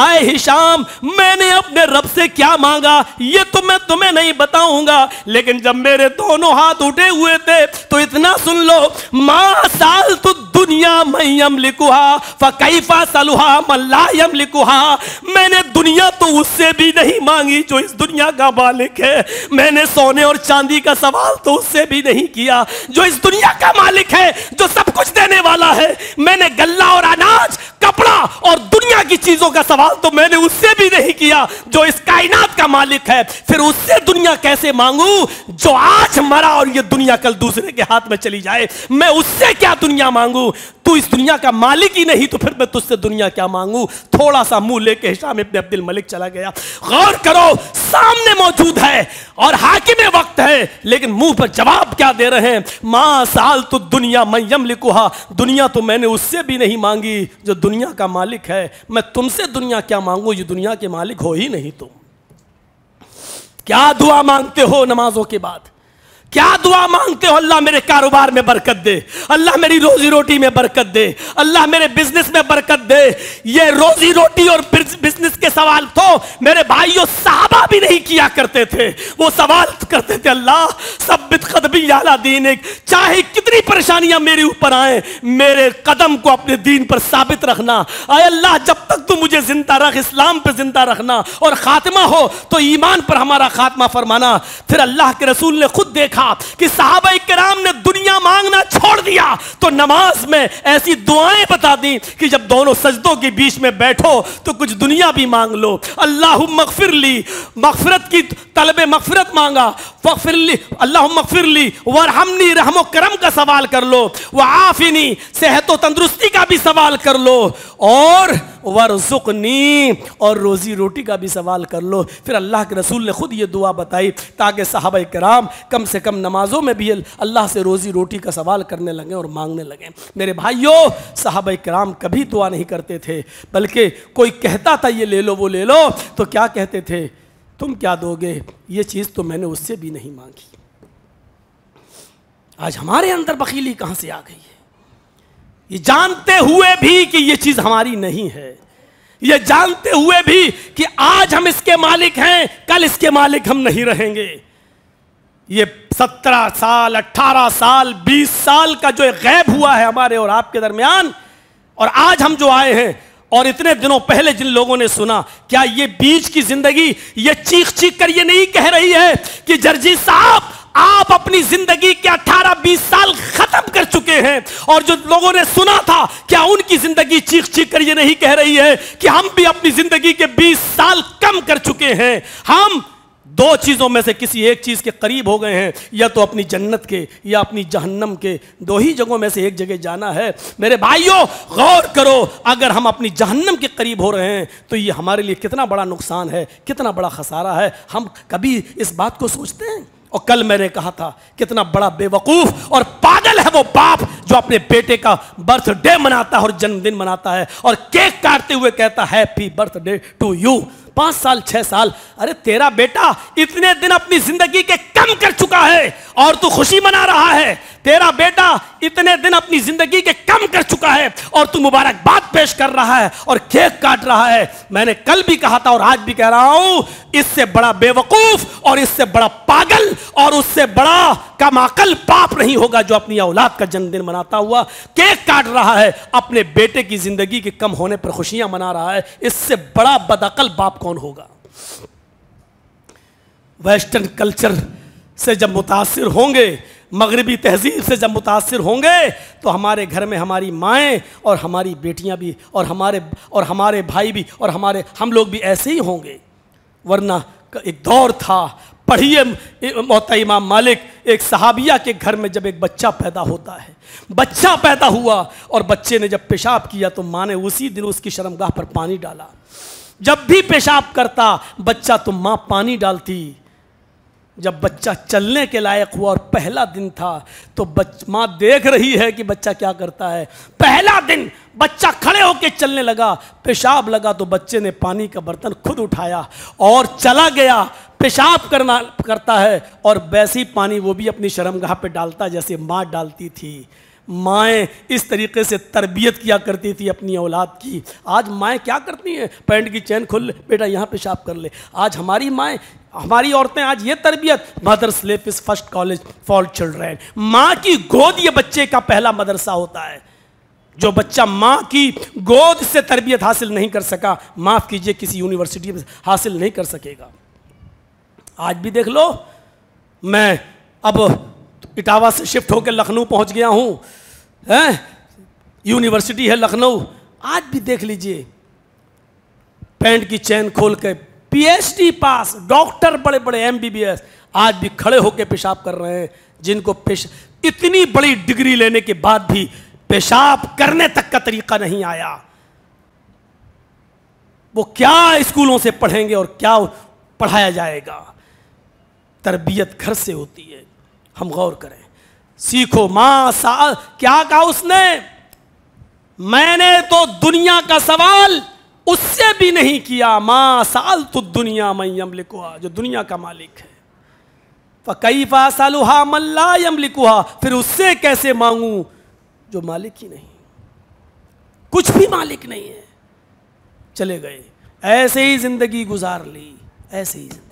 आए हिशाम मैंने अपने रब से क्या मांगा ये तो मैं तुम्हें नहीं बताऊंगा लेकिन जब मेरे दोनों हाथ उठे हुए थे तो इतना सुन लो मां साल तो दुनिया यम लिखुहा फकैफा सलुहा यम लिखुहा मैंने दुनिया तो उससे भी नहीं मांगी जो इस दुनिया का मालिक है मैंने सोने और चांदी का सवाल तो उससे भी नहीं किया जो इस दुनिया का मालिक है जो सब कुछ देने वाला है मैंने गल्ला और अनाज कपड़ा और दुनिया की चीजों का सवाल तो मैंने उससे भी नहीं किया जो इस कायनात का मालिक है फिर उससे दुनिया कैसे मांगू जो आज मरा और ये दुनिया कल दूसरे के हाथ में चली जाए मैं उससे क्या दुनिया मांगू हूं तू इस दुनिया का मालिक ही नहीं तो फिर मैं तुझसे दुनिया क्या मांगू थोड़ा सा मुंह लेके हिशाम इब्न अब्दुल मलिक चला गया गौर करो सामने मौजूद है और हाकिम वक्त है लेकिन मुंह पर जवाब क्या दे रहे हैं मां साल तो दुनिया मैं यम लिखुहा दुनिया तो मैंने उससे भी नहीं मांगी जो दुनिया का मालिक है मैं तुमसे दुनिया क्या मांगू ये दुनिया के मालिक हो ही नहीं तुम क्या दुआ मांगते हो नमाजों के बाद क्या दुआ मांगते हो अल्लाह मेरे कारोबार में बरकत दे अल्लाह मेरी रोजी रोटी में बरकत दे अल्लाह मेरे बिजनेस में बरकत दे ये रोजी रोटी और बिजनेस के सवाल तो मेरे भाइयों साहबा भी नहीं किया करते थे वो सवाल तो करते थे अल्लाह सबित कदमी आला दीन एक चाहे कितनी परेशानियां मेरे ऊपर आए मेरे कदम को अपने दीन पर साबित रखना अरे अल्लाह जब तक तू मुझे जिंदा रख इस्लाम पर जिंदा रखना और खात्मा हो तो ईमान पर हमारा खात्मा फरमाना फिर अल्लाह के रसूल ने खुद देखा देखा कि साहब कराम ने दुनिया मांगना छोड़ दिया तो नमाज में ऐसी दुआएं बता दी कि जब दोनों सजदों के बीच में बैठो तो कुछ दुनिया भी मांग लो अल्लाह मकफिर ली मकफरत की तलब मकफरत मांगा वफिरली अल्लाह मफिरली वरहमनी रहमो करम का सवाल कर लो वह आफिनी सेहत व तंदुरुस्ती का भी सवाल कर लो और वरजुकनी और रोज़ी रोटी का भी सवाल कर लो फिर अल्लाह के रसूल ने ख़ुद ये दुआ बताई ताकि साहब कराम कम से कम नमाज़ों में भी अल्लाह से रोज़ी रोटी का सवाल करने लगें और मांगने लगें मेरे भाइयों साहब कराम कभी दुआ नहीं करते थे बल्कि कोई कहता था ये ले लो वो ले लो तो क्या कहते थे तुम क्या दोगे ये चीज़ तो मैंने उससे भी नहीं मांगी आज हमारे अंदर बकीली कहाँ से आ गई है ये जानते हुए भी कि ये चीज़ हमारी नहीं है ये जानते हुए भी कि आज हम इसके मालिक हैं कल इसके मालिक हम नहीं रहेंगे ये सत्रह साल अट्ठारह साल बीस साल का जो गैप हुआ है हमारे और आपके दरमियान और आज हम जो आए हैं और इतने दिनों पहले जिन लोगों ने सुना क्या ये बीज की जिंदगी ये चीख चीख कर ये नहीं कह रही है कि जर्जी साहब आप अपनी जिंदगी के 18-20 साल खत्म कर चुके हैं और जो लोगों ने सुना था क्या उनकी जिंदगी चीख चीख कर ये नहीं कह रही है कि हम भी अपनी जिंदगी के 20 साल कम कर चुके हैं हम दो चीज़ों में से किसी एक चीज़ के करीब हो गए हैं या तो अपनी जन्नत के या अपनी जहन्नम के दो ही जगहों में से एक जगह जाना है मेरे भाइयों गौर करो अगर हम अपनी जहन्नम के करीब हो रहे हैं तो ये हमारे लिए कितना बड़ा नुकसान है कितना बड़ा खसारा है हम कभी इस बात को सोचते हैं और कल मैंने कहा था कितना बड़ा बेवकूफ़ और पागल है वो बाप जो अपने बेटे का बर्थडे मनाता है और जन्मदिन मनाता है और केक काटते हुए कहता है हैप्पी बर्थडे टू यू पांच साल छह साल अरे तेरा बेटा इतने दिन अपनी जिंदगी के कम कर चुका है और तू खुशी मना रहा है तेरा बेटा इतने दिन अपनी जिंदगी के कम कर चुका है और तू मुबारकबाद पेश कर रहा है और केक काट रहा है मैंने कल भी कहा था और आज भी कह रहा हूं इससे बड़ा बेवकूफ और इससे बड़ा पागल और उससे बड़ा कमाकल पाप नहीं होगा जो अपनी औलाद का जन्मदिन मनाता हुआ केक काट रहा है अपने बेटे की जिंदगी के कम होने पर खुशियां मना रहा है इससे बड़ा बदअकल बाप कौन होगा वेस्टर्न कल्चर से जब मुतासर होंगे मगरबी तहजीब से जब मुतासर होंगे तो हमारे घर में हमारी माएँ और हमारी बेटियाँ भी और हमारे और हमारे भाई भी और हमारे हम लोग भी ऐसे ही होंगे वरना एक दौर था पढ़िए मोता इमाम मालिक एक सहाबिया के घर में जब एक बच्चा पैदा होता है बच्चा पैदा हुआ और बच्चे ने जब पेशाब किया तो माँ ने उसी दिन उसकी शर्मगाह पर पानी डाला जब भी पेशाब करता बच्चा तो माँ पानी डालती जब बच्चा चलने के लायक हुआ और पहला दिन था तो बच माँ देख रही है कि बच्चा क्या करता है पहला दिन बच्चा खड़े होकर चलने लगा पेशाब लगा तो बच्चे ने पानी का बर्तन खुद उठाया और चला गया पेशाब करना करता है और वैसी पानी वो भी अपनी शर्मगाह पे डालता जैसे माँ डालती थी माएँ इस तरीके से तरबियत किया करती थी अपनी औलाद की आज माएँ क्या करती हैं पैंट की चैन खोल बेटा यहाँ पेशाब कर ले आज हमारी माएँ हमारी औरतें आज ये तरबियत mother lap is first college for children माँ की गोद ये बच्चे का पहला मदरसा होता है जो बच्चा माँ की गोद से तरबियत हासिल नहीं कर सका माफ़ कीजिए किसी यूनिवर्सिटी में हासिल नहीं कर सकेगा आज भी देख लो मैं अब इटावा से शिफ्ट होकर लखनऊ पहुंच गया हूं यूनिवर्सिटी है लखनऊ आज भी देख लीजिए पैंट की चैन खोल कर पीएचडी पास डॉक्टर बड़े बड़े एमबीबीएस आज भी खड़े होकर पेशाब कर रहे हैं जिनको पेश इतनी बड़ी डिग्री लेने के बाद भी पेशाब करने तक का तरीका नहीं आया वो क्या स्कूलों से पढ़ेंगे और क्या पढ़ाया जाएगा तरबियत घर से होती है हम गौर करें सीखो मां सा क्या कहा उसने मैंने तो दुनिया का सवाल उससे भी नहीं किया माँ साल तो दुनिया मैं यमलिकुहा जो दुनिया का मालिक है कई फा सालुहा मल्ला यमलिकुहा फिर उससे कैसे मांगू जो मालिक ही नहीं कुछ भी मालिक नहीं है चले गए ऐसे ही जिंदगी गुजार ली ऐसे ही जिंदगी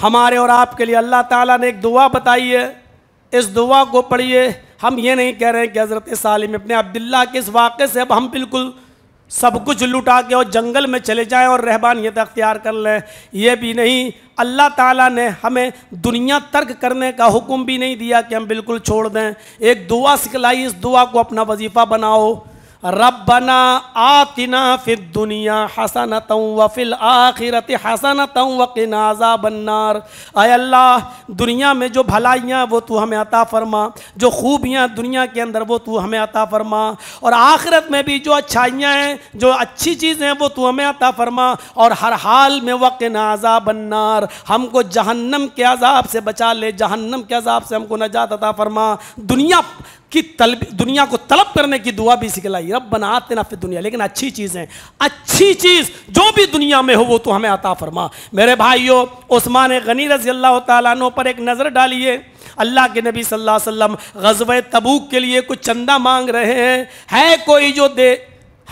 हमारे और आपके लिए अल्लाह ताला ने एक दुआ बताई है इस दुआ को पढ़िए हम ये नहीं कह रहे हैं कि हज़रत सालिम अपने अब्दुल्ला के इस वाक से अब हम बिल्कुल सब कुछ लुटा के और जंगल में चले जाएं और रहबानियत अख्तियार कर लें यह भी नहीं अल्लाह ताला ने हमें दुनिया तर्क करने का हुक्म भी नहीं दिया कि हम बिल्कुल छोड़ दें एक दुआ सिखलाई इस दुआ को अपना वजीफ़ा बनाओ रबना आतना फिर दुनिया हसन हसनत वफिल आखिरत हसनत वकिनाजा बन्नार अल्लाह दुनिया में जो भलाइयाँ वो तू हमें अता फरमा जो खूबियाँ दुनिया के अंदर वो तू हमें अता फरमा और आखिरत में भी जो अच्छाइयाँ हैं जो अच्छी चीज़ें हैं वो तू हमें अता फरमा और हर हाल में वकिनाजा बन्नार हमको जहन्नम के अजाब से बचा ले जहन्नम के अजाब से हमको नजात अता फरमा दुनिया कि तलब दुनिया को तलब करने की दुआ भी सिखलाई रब बनाते ना फिर दुनिया लेकिन अच्छी चीज़ें अच्छी चीज़ जो भी दुनिया में हो वो तो हमें अता फरमा मेरे भाइयों उस्मान गनी रजी अल्लाह तु पर एक नज़र डालिए अल्लाह के नबी सल्लल्लाहु अलैहि वसल्लम गजब तबूक के लिए कुछ चंदा मांग रहे हैं है कोई जो दे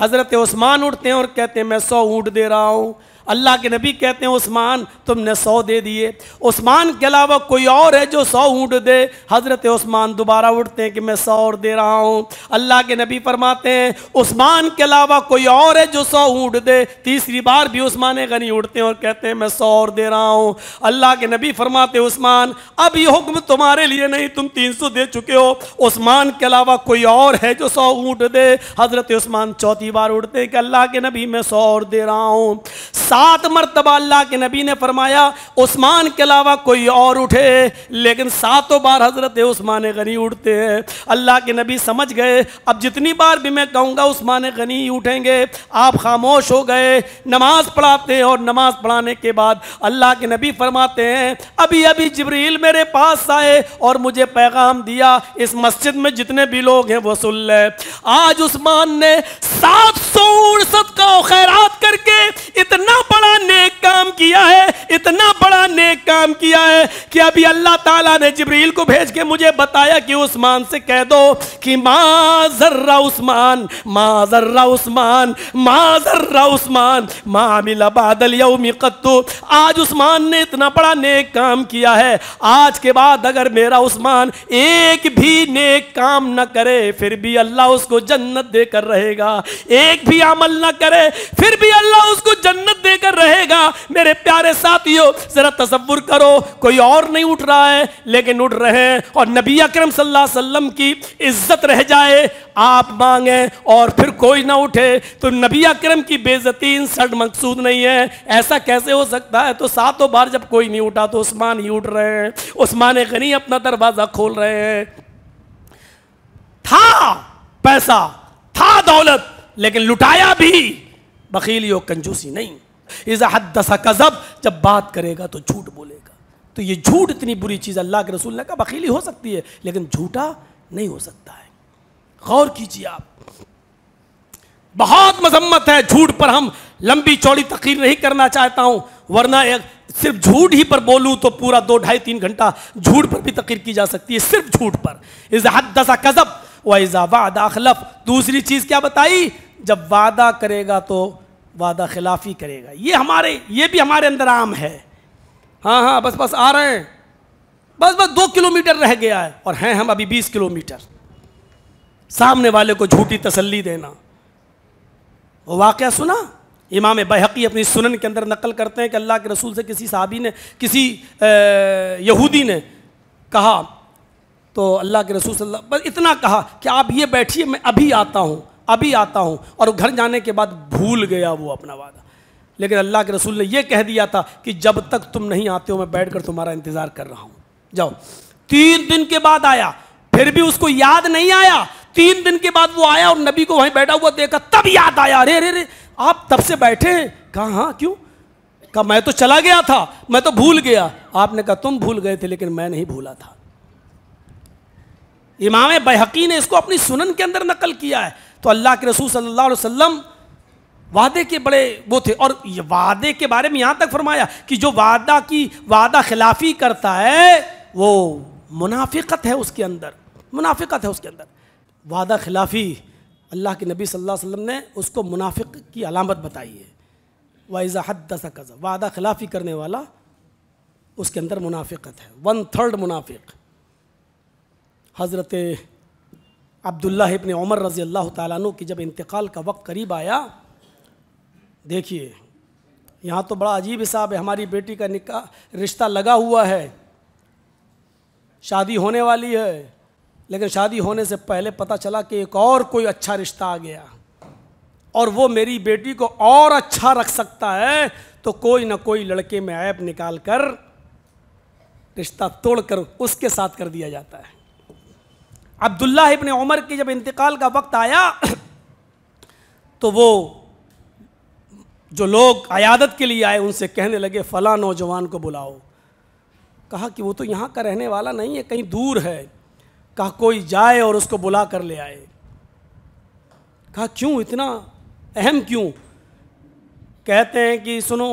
हज़रत उस्मान उठते हैं और कहते हैं मैं सौ ऊँट दे रहा हूँ अल्लाह के नबी कहते हैं उस्मान तुमने सौ दे दिए उस्मान के अलावा कोई और है जो सौ ऊँट दे हज़रत उस्मान दोबारा उठते हैं कि मैं सौ और दे रहा हूँ अल्लाह के नबी फरमाते हैं उस्मान के अलावा कोई और है जो सौ ऊँट दे तीसरी बार भी उस्मान गनी उठते हैं और कहते हैं मैं सौ और दे रहा हूँ अल्लाह के नबी फरमाते उस्मान अब ये हुक्म तुम्हारे लिए नहीं तुम तीन सौ दे चुके हो उस्मान के अलावा कोई और है जो सौ ऊँट दे हज़रत उस्मान चौथी बार उठते हैं कि अल्लाह के नबी मैं सौ और दे रहा हूँ सात मरतबा अल्लाह के नबी ने फरमाया उस्मान के अलावा कोई और उठे लेकिन सातों बार हजरत उस्मान गनी उठते हैं अल्लाह के नबी समझ गए अब जितनी बार भी मैं कहूँगा उस्मान गनी उठेंगे आप खामोश हो गए नमाज पढ़ाते हैं और नमाज पढ़ाने के बाद अल्लाह के नबी फरमाते हैं अभी अभी जबरील मेरे पास आए और मुझे पैगाम दिया इस मस्जिद में जितने भी लोग हैं वो सुन ले आज उस्मान ने सात सौ उड़सठ का खैरात करके इतना बड़ा नेक काम किया है इतना बड़ा नेक काम किया है कि अभी अल्लाह ताला ने जबरील को भेज के मुझे बताया कि उस्मान से कह दो कि जर्रा उस्मान जर्रा उस्मान जर्रा उस्मान मामिला बादल यौमी आज उस्मान ने इतना बड़ा नेक काम किया है आज के बाद अगर मेरा उस्मान एक भी नेक काम न करे फिर भी अल्लाह उसको जन्नत देकर रहेगा एक भी अमल ना करे फिर भी अल्लाह उसको जन्नत दे देकर रहेगा मेरे प्यारे साथियों जरा तस्वुर करो कोई और नहीं उठ रहा है लेकिन उठ रहे हैं और नबी अक्रम सलाम की इज्जत रह जाए आप मांगे और फिर कोई ना उठे तो नबी अक्रम की बेजती इंसल्ट मकसूद नहीं है ऐसा कैसे हो सकता है तो सातों बार जब कोई नहीं उठा तो उस्मान ही उठ रहे हैं उस्मान गनी अपना दरवाजा खोल रहे हैं था पैसा था दौलत लेकिन लुटाया भी बकील यो कंजूसी नहीं इज़ा हदसा कज़ब जब बात करेगा तो झूठ बोलेगा तो ये झूठ इतनी बुरी चीज़ अल्लाह के रसूल ने कहा बकीली हो सकती है लेकिन झूठा नहीं हो सकता है गौर कीजिए आप बहुत मजम्मत है झूठ पर हम लंबी चौड़ी तकीर नहीं करना चाहता हूं वरना एक सिर्फ झूठ ही पर बोलूं तो पूरा दो ढाई तीन घंटा झूठ पर भी तकीर की जा सकती है सिर्फ झूठ पर इजहद दसा कज़ब व इज़ा वादा खलफ दूसरी चीज़ क्या बताई जब वादा करेगा तो वादा खिलाफी करेगा ये हमारे ये भी हमारे अंदर आम है हाँ हाँ बस बस आ रहे हैं बस बस दो किलोमीटर रह गया है और हैं हम अभी बीस किलोमीटर सामने वाले को झूठी तसल्ली देना वो वाक़ सुना इमाम बहकी अपनी सुनन के अंदर नकल करते हैं कि अल्लाह के रसूल से किसी साहबी ने किसी यहूदी ने कहा तो अल्लाह के रसूल से बस इतना कहा कि आप ये बैठिए मैं अभी आता हूँ अभी आता हूँ और घर जाने के बाद भूल गया वो अपना वादा लेकिन अल्लाह के रसूल ने यह कह दिया था कि जब तक तुम नहीं आते हो मैं बैठ कर तुम्हारा इंतज़ार कर रहा हूँ जाओ तीन दिन के बाद आया फिर भी उसको याद नहीं आया तीन दिन के बाद वो आया और नबी को वहीं बैठा हुआ देखा तब याद आया अरे अरे अरे आप तब से बैठे हैं कहा हाँ क्यों कहा मैं तो चला गया था मैं तो भूल गया आपने कहा तुम भूल गए थे लेकिन मैं नहीं भूला था इमाम बहकी ने इसको अपनी सुनन के अंदर नकल किया है तो अल्लाह के रसूल सल्लल्लाहु अलैहि वसल्लम वादे के बड़े वो थे और वादे के बारे में यहाँ तक फरमाया कि जो वादा की वादा खिलाफी करता है वो मुनाफिकत है उसके अंदर मुनाफिकत है उसके अंदर वादा खिलाफी अल्लाह के नबी सल्लल्लाहु अलैहि वसल्लम ने उसको मुनाफिक की अलामत बताई है वाइजा हद कज़ा वादा खिलाफी करने वाला उसके अंदर मुनाफिकत है वन थर्ड मुनाफिक हज़रत अब्दुल्ला इबन उमर रज़ी अल्लाह तु की जब इंतकाल का वक्त करीब आया देखिए यहाँ तो बड़ा अजीब हिसाब है हमारी बेटी का निका रिश्ता लगा हुआ है शादी होने वाली है लेकिन शादी होने से पहले पता चला कि एक और कोई अच्छा रिश्ता आ गया और वो मेरी बेटी को और अच्छा रख सकता है तो कोई ना कोई लड़के में ऐप निकाल कर रिश्ता तोड़ कर उसके साथ कर दिया जाता है अब्दुल्ला इबन उमर के जब इंतकाल का वक्त आया तो वो जो लोग अयादत के लिए आए उनसे कहने लगे फ़ला नौजवान को बुलाओ कहा कि वो तो यहाँ का रहने वाला नहीं है कहीं दूर है कहा कोई जाए और उसको बुला कर ले आए कहा क्यों इतना अहम क्यों कहते हैं कि सुनो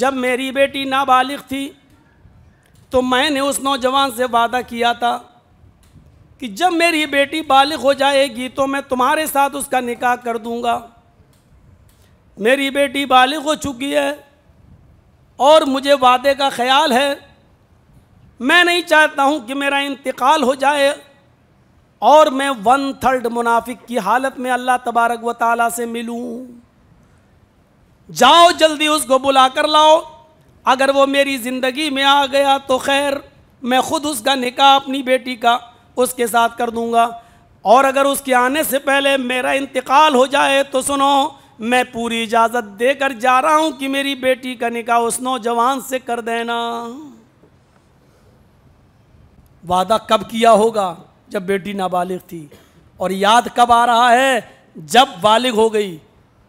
जब मेरी बेटी नाबालिग थी तो मैंने उस नौजवान से वादा किया था कि जब मेरी बेटी बालिग हो जाएगी तो मैं तुम्हारे साथ उसका निकाह कर दूंगा मेरी बेटी बालिग हो चुकी है और मुझे वादे का ख्याल है मैं नहीं चाहता हूं कि मेरा इंतकाल हो जाए और मैं वन थर्ड मुनाफिक की हालत में अल्लाह तबारक व ताला से मिलूं जाओ जल्दी उसको बुला कर लाओ अगर वो मेरी ज़िंदगी में आ गया तो खैर मैं ख़ुद उसका निकाह अपनी बेटी का उसके साथ कर दूंगा और अगर उसके आने से पहले मेरा इंतकाल हो जाए तो सुनो मैं पूरी इजाज़त देकर जा रहा हूं कि मेरी बेटी का निकाह उस नौजवान से कर देना वादा कब किया होगा जब बेटी नाबालिग थी और याद कब आ रहा है जब बालिग हो गई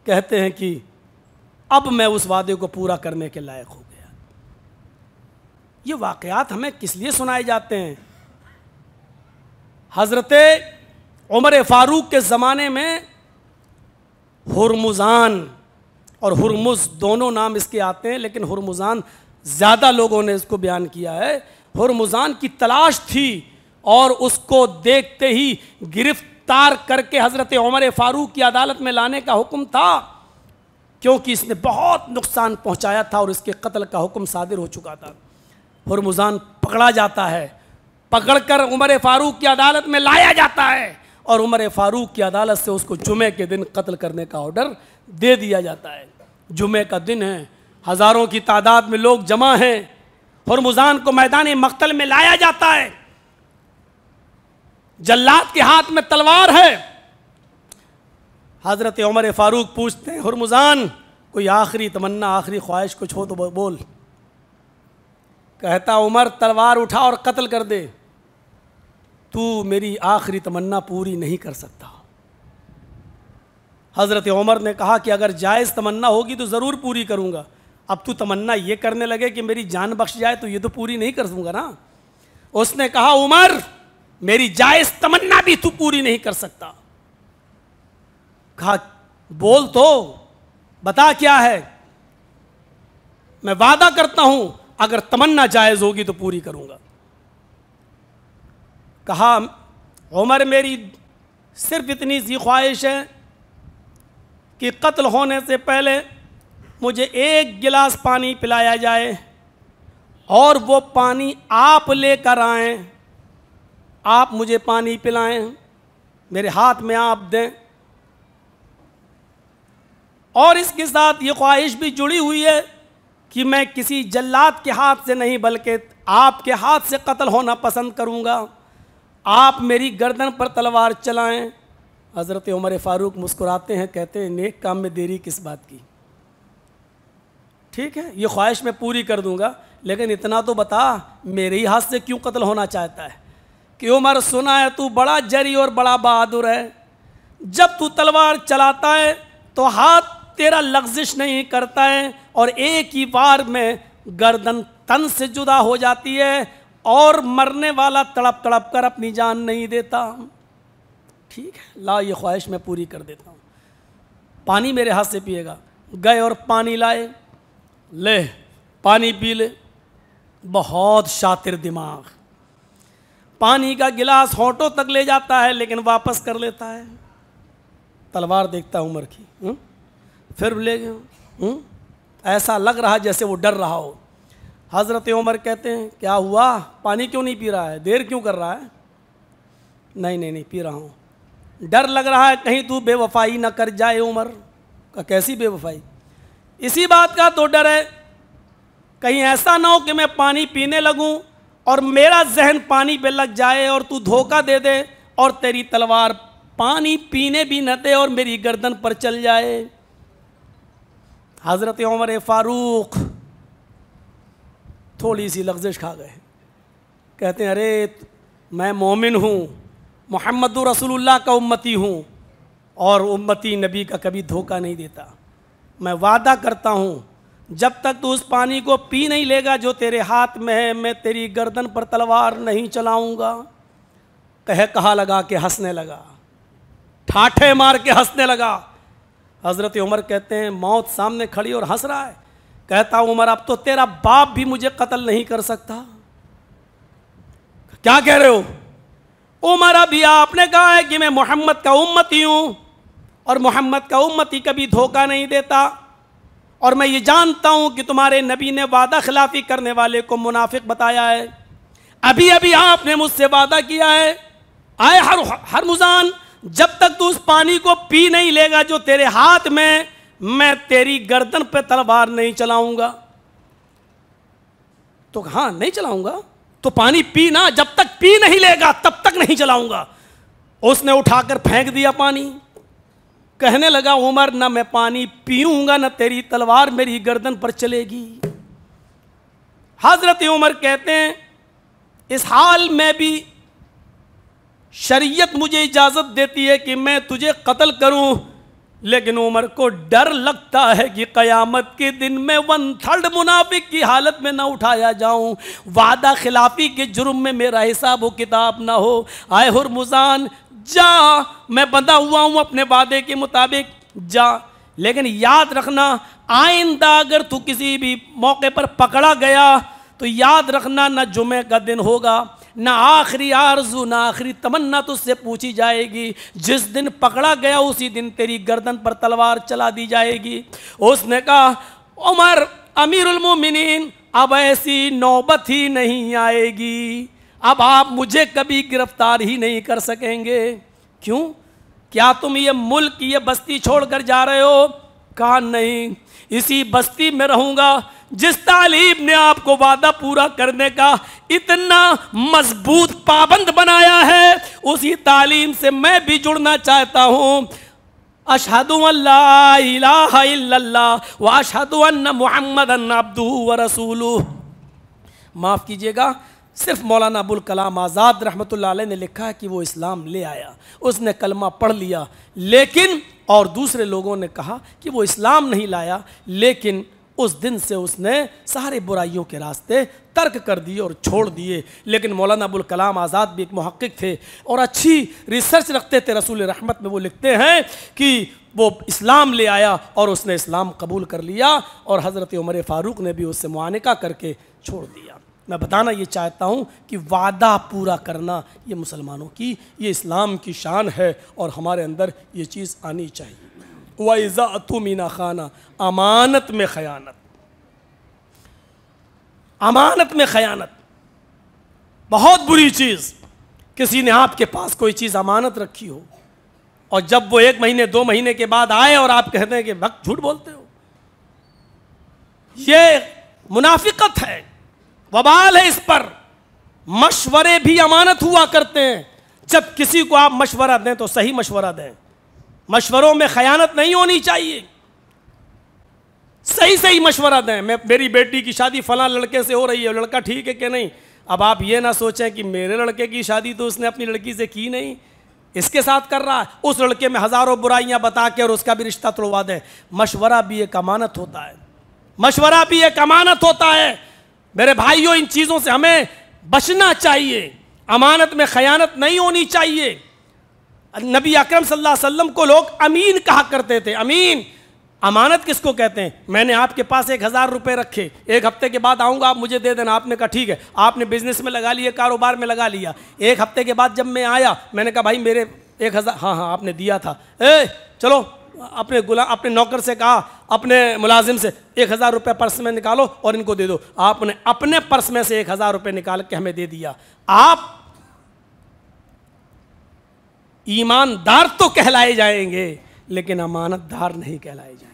कहते हैं कि अब मैं उस वादे को पूरा करने के लायक हो गया ये वाकयात हमें किस लिए सुनाए जाते हैं हज़रत उमर फ़ारूक के ज़माने में हरमुज़ान और हरमुज़ दोनों नाम इसके आते हैं लेकिन हरमुज़ान ज़्यादा लोगों ने इसको बयान किया है हरमुज़ान की तलाश थी और उसको देखते ही गिरफ्तार करके हज़रत उमर फ़ारूक की अदालत में लाने का हुक्म था क्योंकि इसने बहुत नुकसान पहुंचाया था और इसके कत्ल का हुक्म सादिर हो चुका था हरमुज़ान पकड़ा जाता है पकड़कर उमर फारूक की अदालत में लाया जाता है और उमर फारूक की अदालत से उसको जुमे के दिन कत्ल करने का ऑर्डर दे दिया जाता है जुमे का दिन है हज़ारों की तादाद में लोग जमा हैं हरमुजान को मैदान मख्तल में लाया जाता है जल्लाद के हाथ में तलवार है हज़रत उमर फारूक पूछते हैं हरमुजान कोई आखिरी तमन्ना आखिरी ख्वाहिश कुछ हो तो बोल कहता उमर तलवार उठा और कत्ल कर दे तू मेरी आखिरी तमन्ना पूरी नहीं कर सकता हज़रत उमर ने कहा कि अगर जायज़ तमन्ना होगी तो ज़रूर पूरी करूँगा अब तू तमन्ना ये करने लगे कि मेरी जान बख्श जाए तो ये तो पूरी नहीं कर दूँगा ना उसने कहा उमर मेरी जायज़ तमन्ना भी तू पूरी नहीं कर सकता कहा बोल तो बता क्या है मैं वादा करता हूं अगर तमन्ना जायज़ होगी तो पूरी करूंगा कहा उमर मेरी सिर्फ इतनी सी ख्वाहिश है कि कत्ल होने से पहले मुझे एक गिलास पानी पिलाया जाए और वो पानी आप लेकर आए आप मुझे पानी पिलाएं मेरे हाथ में आप दें और इसके साथ ये ख्वाहिश भी जुड़ी हुई है कि मैं किसी जल्लाद के हाथ से नहीं बल्कि आपके हाथ से कत्ल होना पसंद करूँगा आप मेरी गर्दन पर तलवार चलाएं हज़रत उमर फ़ारूक मुस्कुराते हैं कहते हैं नेक काम में देरी किस बात की ठीक है ये ख्वाहिश मैं पूरी कर दूंगा लेकिन इतना तो बता मेरे ही हाथ से क्यों कत्ल होना चाहता है कि उमर सुना है तू बड़ा जरी और बड़ा बहादुर है जब तू तलवार चलाता है तो हाथ तेरा लग्जिश नहीं करता है और एक ही बार में गर्दन तन से जुदा हो जाती है और मरने वाला तड़प तड़प कर अपनी जान नहीं देता ठीक है ला ये ख्वाहिश मैं पूरी कर देता हूँ पानी मेरे हाथ से पिएगा गए और पानी लाए ले पानी पी ले बहुत शातिर दिमाग पानी का गिलास होंठों तक ले जाता है लेकिन वापस कर लेता है तलवार देखता उमर की हुँ? फिर ले गया ऐसा लग रहा जैसे वो डर रहा हो हज़रत उमर कहते हैं क्या हुआ पानी क्यों नहीं पी रहा है देर क्यों कर रहा है नहीं नहीं नहीं पी रहा हूँ डर लग रहा है कहीं तू बेवफाई ना कर जाए उमर का कैसी बेवफाई इसी बात का तो डर है कहीं ऐसा ना हो कि मैं पानी पीने लगूं और मेरा जहन पानी पे लग जाए और तू धोखा दे दे और तेरी तलवार पानी पीने भी न दे और मेरी गर्दन पर चल जाए हज़रत उमर फ़ारूक़ थोड़ी सी लफ्जिश खा गए कहते हैं अरे मैं मोमिन हूँ मोहम्मद रसूलुल्लाह का उम्मती हूँ और उम्मती नबी का कभी धोखा नहीं देता मैं वादा करता हूँ जब तक तू उस पानी को पी नहीं लेगा जो तेरे हाथ में है मैं तेरी गर्दन पर तलवार नहीं चलाऊँगा कह कहा लगा के हंसने लगा ठाठे मार के हंसने लगा हज़रत उमर कहते हैं मौत सामने खड़ी और हंस रहा है कहता उमर अब तो तेरा बाप भी मुझे कत्ल नहीं कर सकता क्या कह रहे हो उमर अभी आपने कहा है कि मैं मोहम्मद का उम्मती हूं और मोहम्मद का उम्मती कभी धोखा नहीं देता और मैं ये जानता हूं कि तुम्हारे नबी ने वादा खिलाफी करने वाले को मुनाफिक बताया है अभी अभी आपने मुझसे वादा किया है आए हर हर मुजान जब तक तू उस पानी को पी नहीं लेगा जो तेरे हाथ में मैं तेरी गर्दन पे तलवार नहीं चलाऊंगा तो हां नहीं चलाऊंगा तो पानी पी ना जब तक पी नहीं लेगा तब तक नहीं चलाऊंगा उसने उठाकर फेंक दिया पानी कहने लगा उमर ना मैं पानी पीऊंगा ना तेरी तलवार मेरी गर्दन पर चलेगी हजरत उमर कहते हैं इस हाल में भी शरीयत मुझे इजाज़त देती है कि मैं तुझे कत्ल करूं लेकिन उमर को डर लगता है कि क़यामत के दिन में वन थर्ड मुनाफिक की हालत में ना उठाया जाऊं वादा खिलाफी के जुर्म में मेरा हिसाब हो किताब ना हो आए हुरमुजान जा मैं बंधा हुआ हूं अपने वादे के मुताबिक जा लेकिन याद रखना आइंदा अगर तू किसी भी मौके पर पकड़ा गया तो याद रखना ना जुमे का दिन होगा ना आखिरी आरजू ना आखिरी तमन्ना तुझसे पूछी जाएगी जिस दिन पकड़ा गया उसी दिन तेरी गर्दन पर तलवार चला दी जाएगी उसने कहा उमर अमीरमिन अब ऐसी नौबत ही नहीं आएगी अब आप मुझे कभी गिरफ्तार ही नहीं कर सकेंगे क्यों क्या तुम ये मुल्क ये बस्ती छोड़कर जा रहे हो कहा नहीं इसी बस्ती में रहूंगा जिस तालीब ने आपको वादा पूरा करने का इतना मजबूत पाबंद बनाया है उसी तालीम से मैं भी जुड़ना चाहता हूँ अशहद व अशहद मोहम्मद अब्दू व रसूल माफ़ कीजिएगा सिर्फ मौलाना अबुल कलाम आज़ाद रहमत ने लिखा है कि वो इस्लाम ले आया उसने कलमा पढ़ लिया लेकिन और दूसरे लोगों ने कहा कि वो इस्लाम नहीं लाया लेकिन उस दिन से उसने सारे बुराइयों के रास्ते तर्क कर दिए और छोड़ दिए लेकिन मौलाना अबुल कलाम आज़ाद भी एक महक्क थे और अच्छी रिसर्च रखते थे रसूल रहमत में वो लिखते हैं कि वो इस्लाम ले आया और उसने इस्लाम कबूल कर लिया और हज़रत उमर फ़ारूक ने भी उससे मुआनका करके छोड़ दिया मैं बताना ये चाहता हूँ कि वादा पूरा करना ये मुसलमानों की ये इस्लाम की शान है और हमारे अंदर ये चीज़ आनी चाहिए वज़ा मीना खाना अमानत में ख़यानत अमानत में ख़यानत बहुत बुरी चीज़ किसी ने आपके पास कोई चीज़ अमानत रखी हो और जब वो एक महीने दो महीने के बाद आए और आप कहते हैं कि भक्त झूठ बोलते हो ये मुनाफिकत है वबाल है इस पर मशवरे भी अमानत हुआ करते हैं जब किसी को आप मशवरा दें तो सही मशवरा दें मशवरों में खयानत नहीं होनी चाहिए सही सही मशवरा दें मैं मेरी बेटी की शादी फला लड़के से हो रही है लड़का ठीक है कि नहीं अब आप ये ना सोचें कि मेरे लड़के की शादी तो उसने अपनी लड़की से की नहीं इसके साथ कर रहा है उस लड़के में हज़ारों बुराइयां बता के और उसका भी रिश्ता तोड़वा दें मशवरा भी एक अमानत होता है मशवरा भी एक अमानत होता है मेरे भाइयों इन चीज़ों से हमें बचना चाहिए अमानत में खयानत नहीं होनी चाहिए नबी अकरम सल्लल्लाहु अलैहि वसल्लम को लोग अमीन कहा करते थे अमीन अमानत किसको कहते हैं मैंने आपके पास एक हज़ार रुपये रखे एक हफ्ते के बाद आऊँगा आप मुझे दे देना आपने कहा ठीक है आपने बिजनेस में लगा लिया कारोबार में लगा लिया एक हफ्ते के बाद जब मैं आया मैंने कहा भाई मेरे एक हज़ार हाँ हाँ आपने दिया था ए चलो अपने गुला अपने नौकर से कहा अपने मुलाजिम से एक हज़ार रुपये पर्स में निकालो और इनको दे दो आपने अपने पर्स में से एक हज़ार रुपये निकाल के हमें दे दिया आप ईमानदार तो कहलाए जाएंगे लेकिन अमानतदार नहीं कहलाए जाएंगे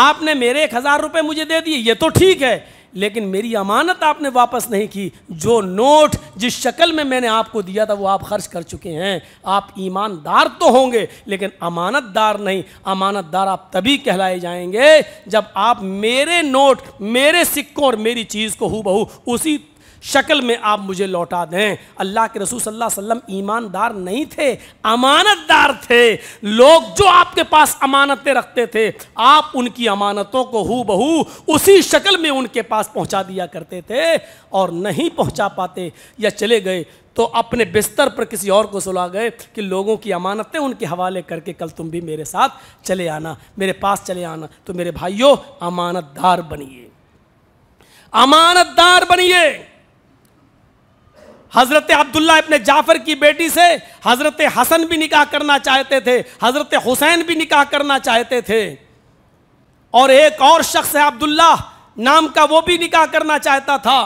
आपने मेरे एक हज़ार रुपये मुझे दे दिए ये तो ठीक है लेकिन मेरी अमानत आपने वापस नहीं की जो नोट जिस शक्ल में मैंने आपको दिया था वो आप खर्च कर चुके हैं आप ईमानदार तो होंगे लेकिन अमानतदार नहीं अमानतदार आप तभी कहलाए जाएंगे जब आप मेरे नोट मेरे सिक्कों और मेरी चीज़ को हु उसी शक्ल में आप मुझे लौटा दें अल्लाह के रसूल सल्लल्लाहु अलैहि वसल्लम ईमानदार नहीं थे अमानतदार थे लोग जो आपके पास अमानतें रखते थे आप उनकी अमानतों को हु बहू उसी शक्ल में उनके पास पहुंचा दिया करते थे और नहीं पहुंचा पाते या चले गए तो अपने बिस्तर पर किसी और को सुला गए कि लोगों की अमानतें उनके हवाले करके कल तुम भी मेरे साथ चले आना मेरे पास चले आना तो मेरे भाइयों अमानतदार बनिए अमानतदार बनिए हज़रत अब्दुल्ला अपने जाफ़र की बेटी से हज़रत हसन भी निकाह करना चाहते थे हज़रत हुसैन भी निकाह करना चाहते थे और एक और शख्स है अब्दुल्ला नाम का वो भी निकाह करना चाहता था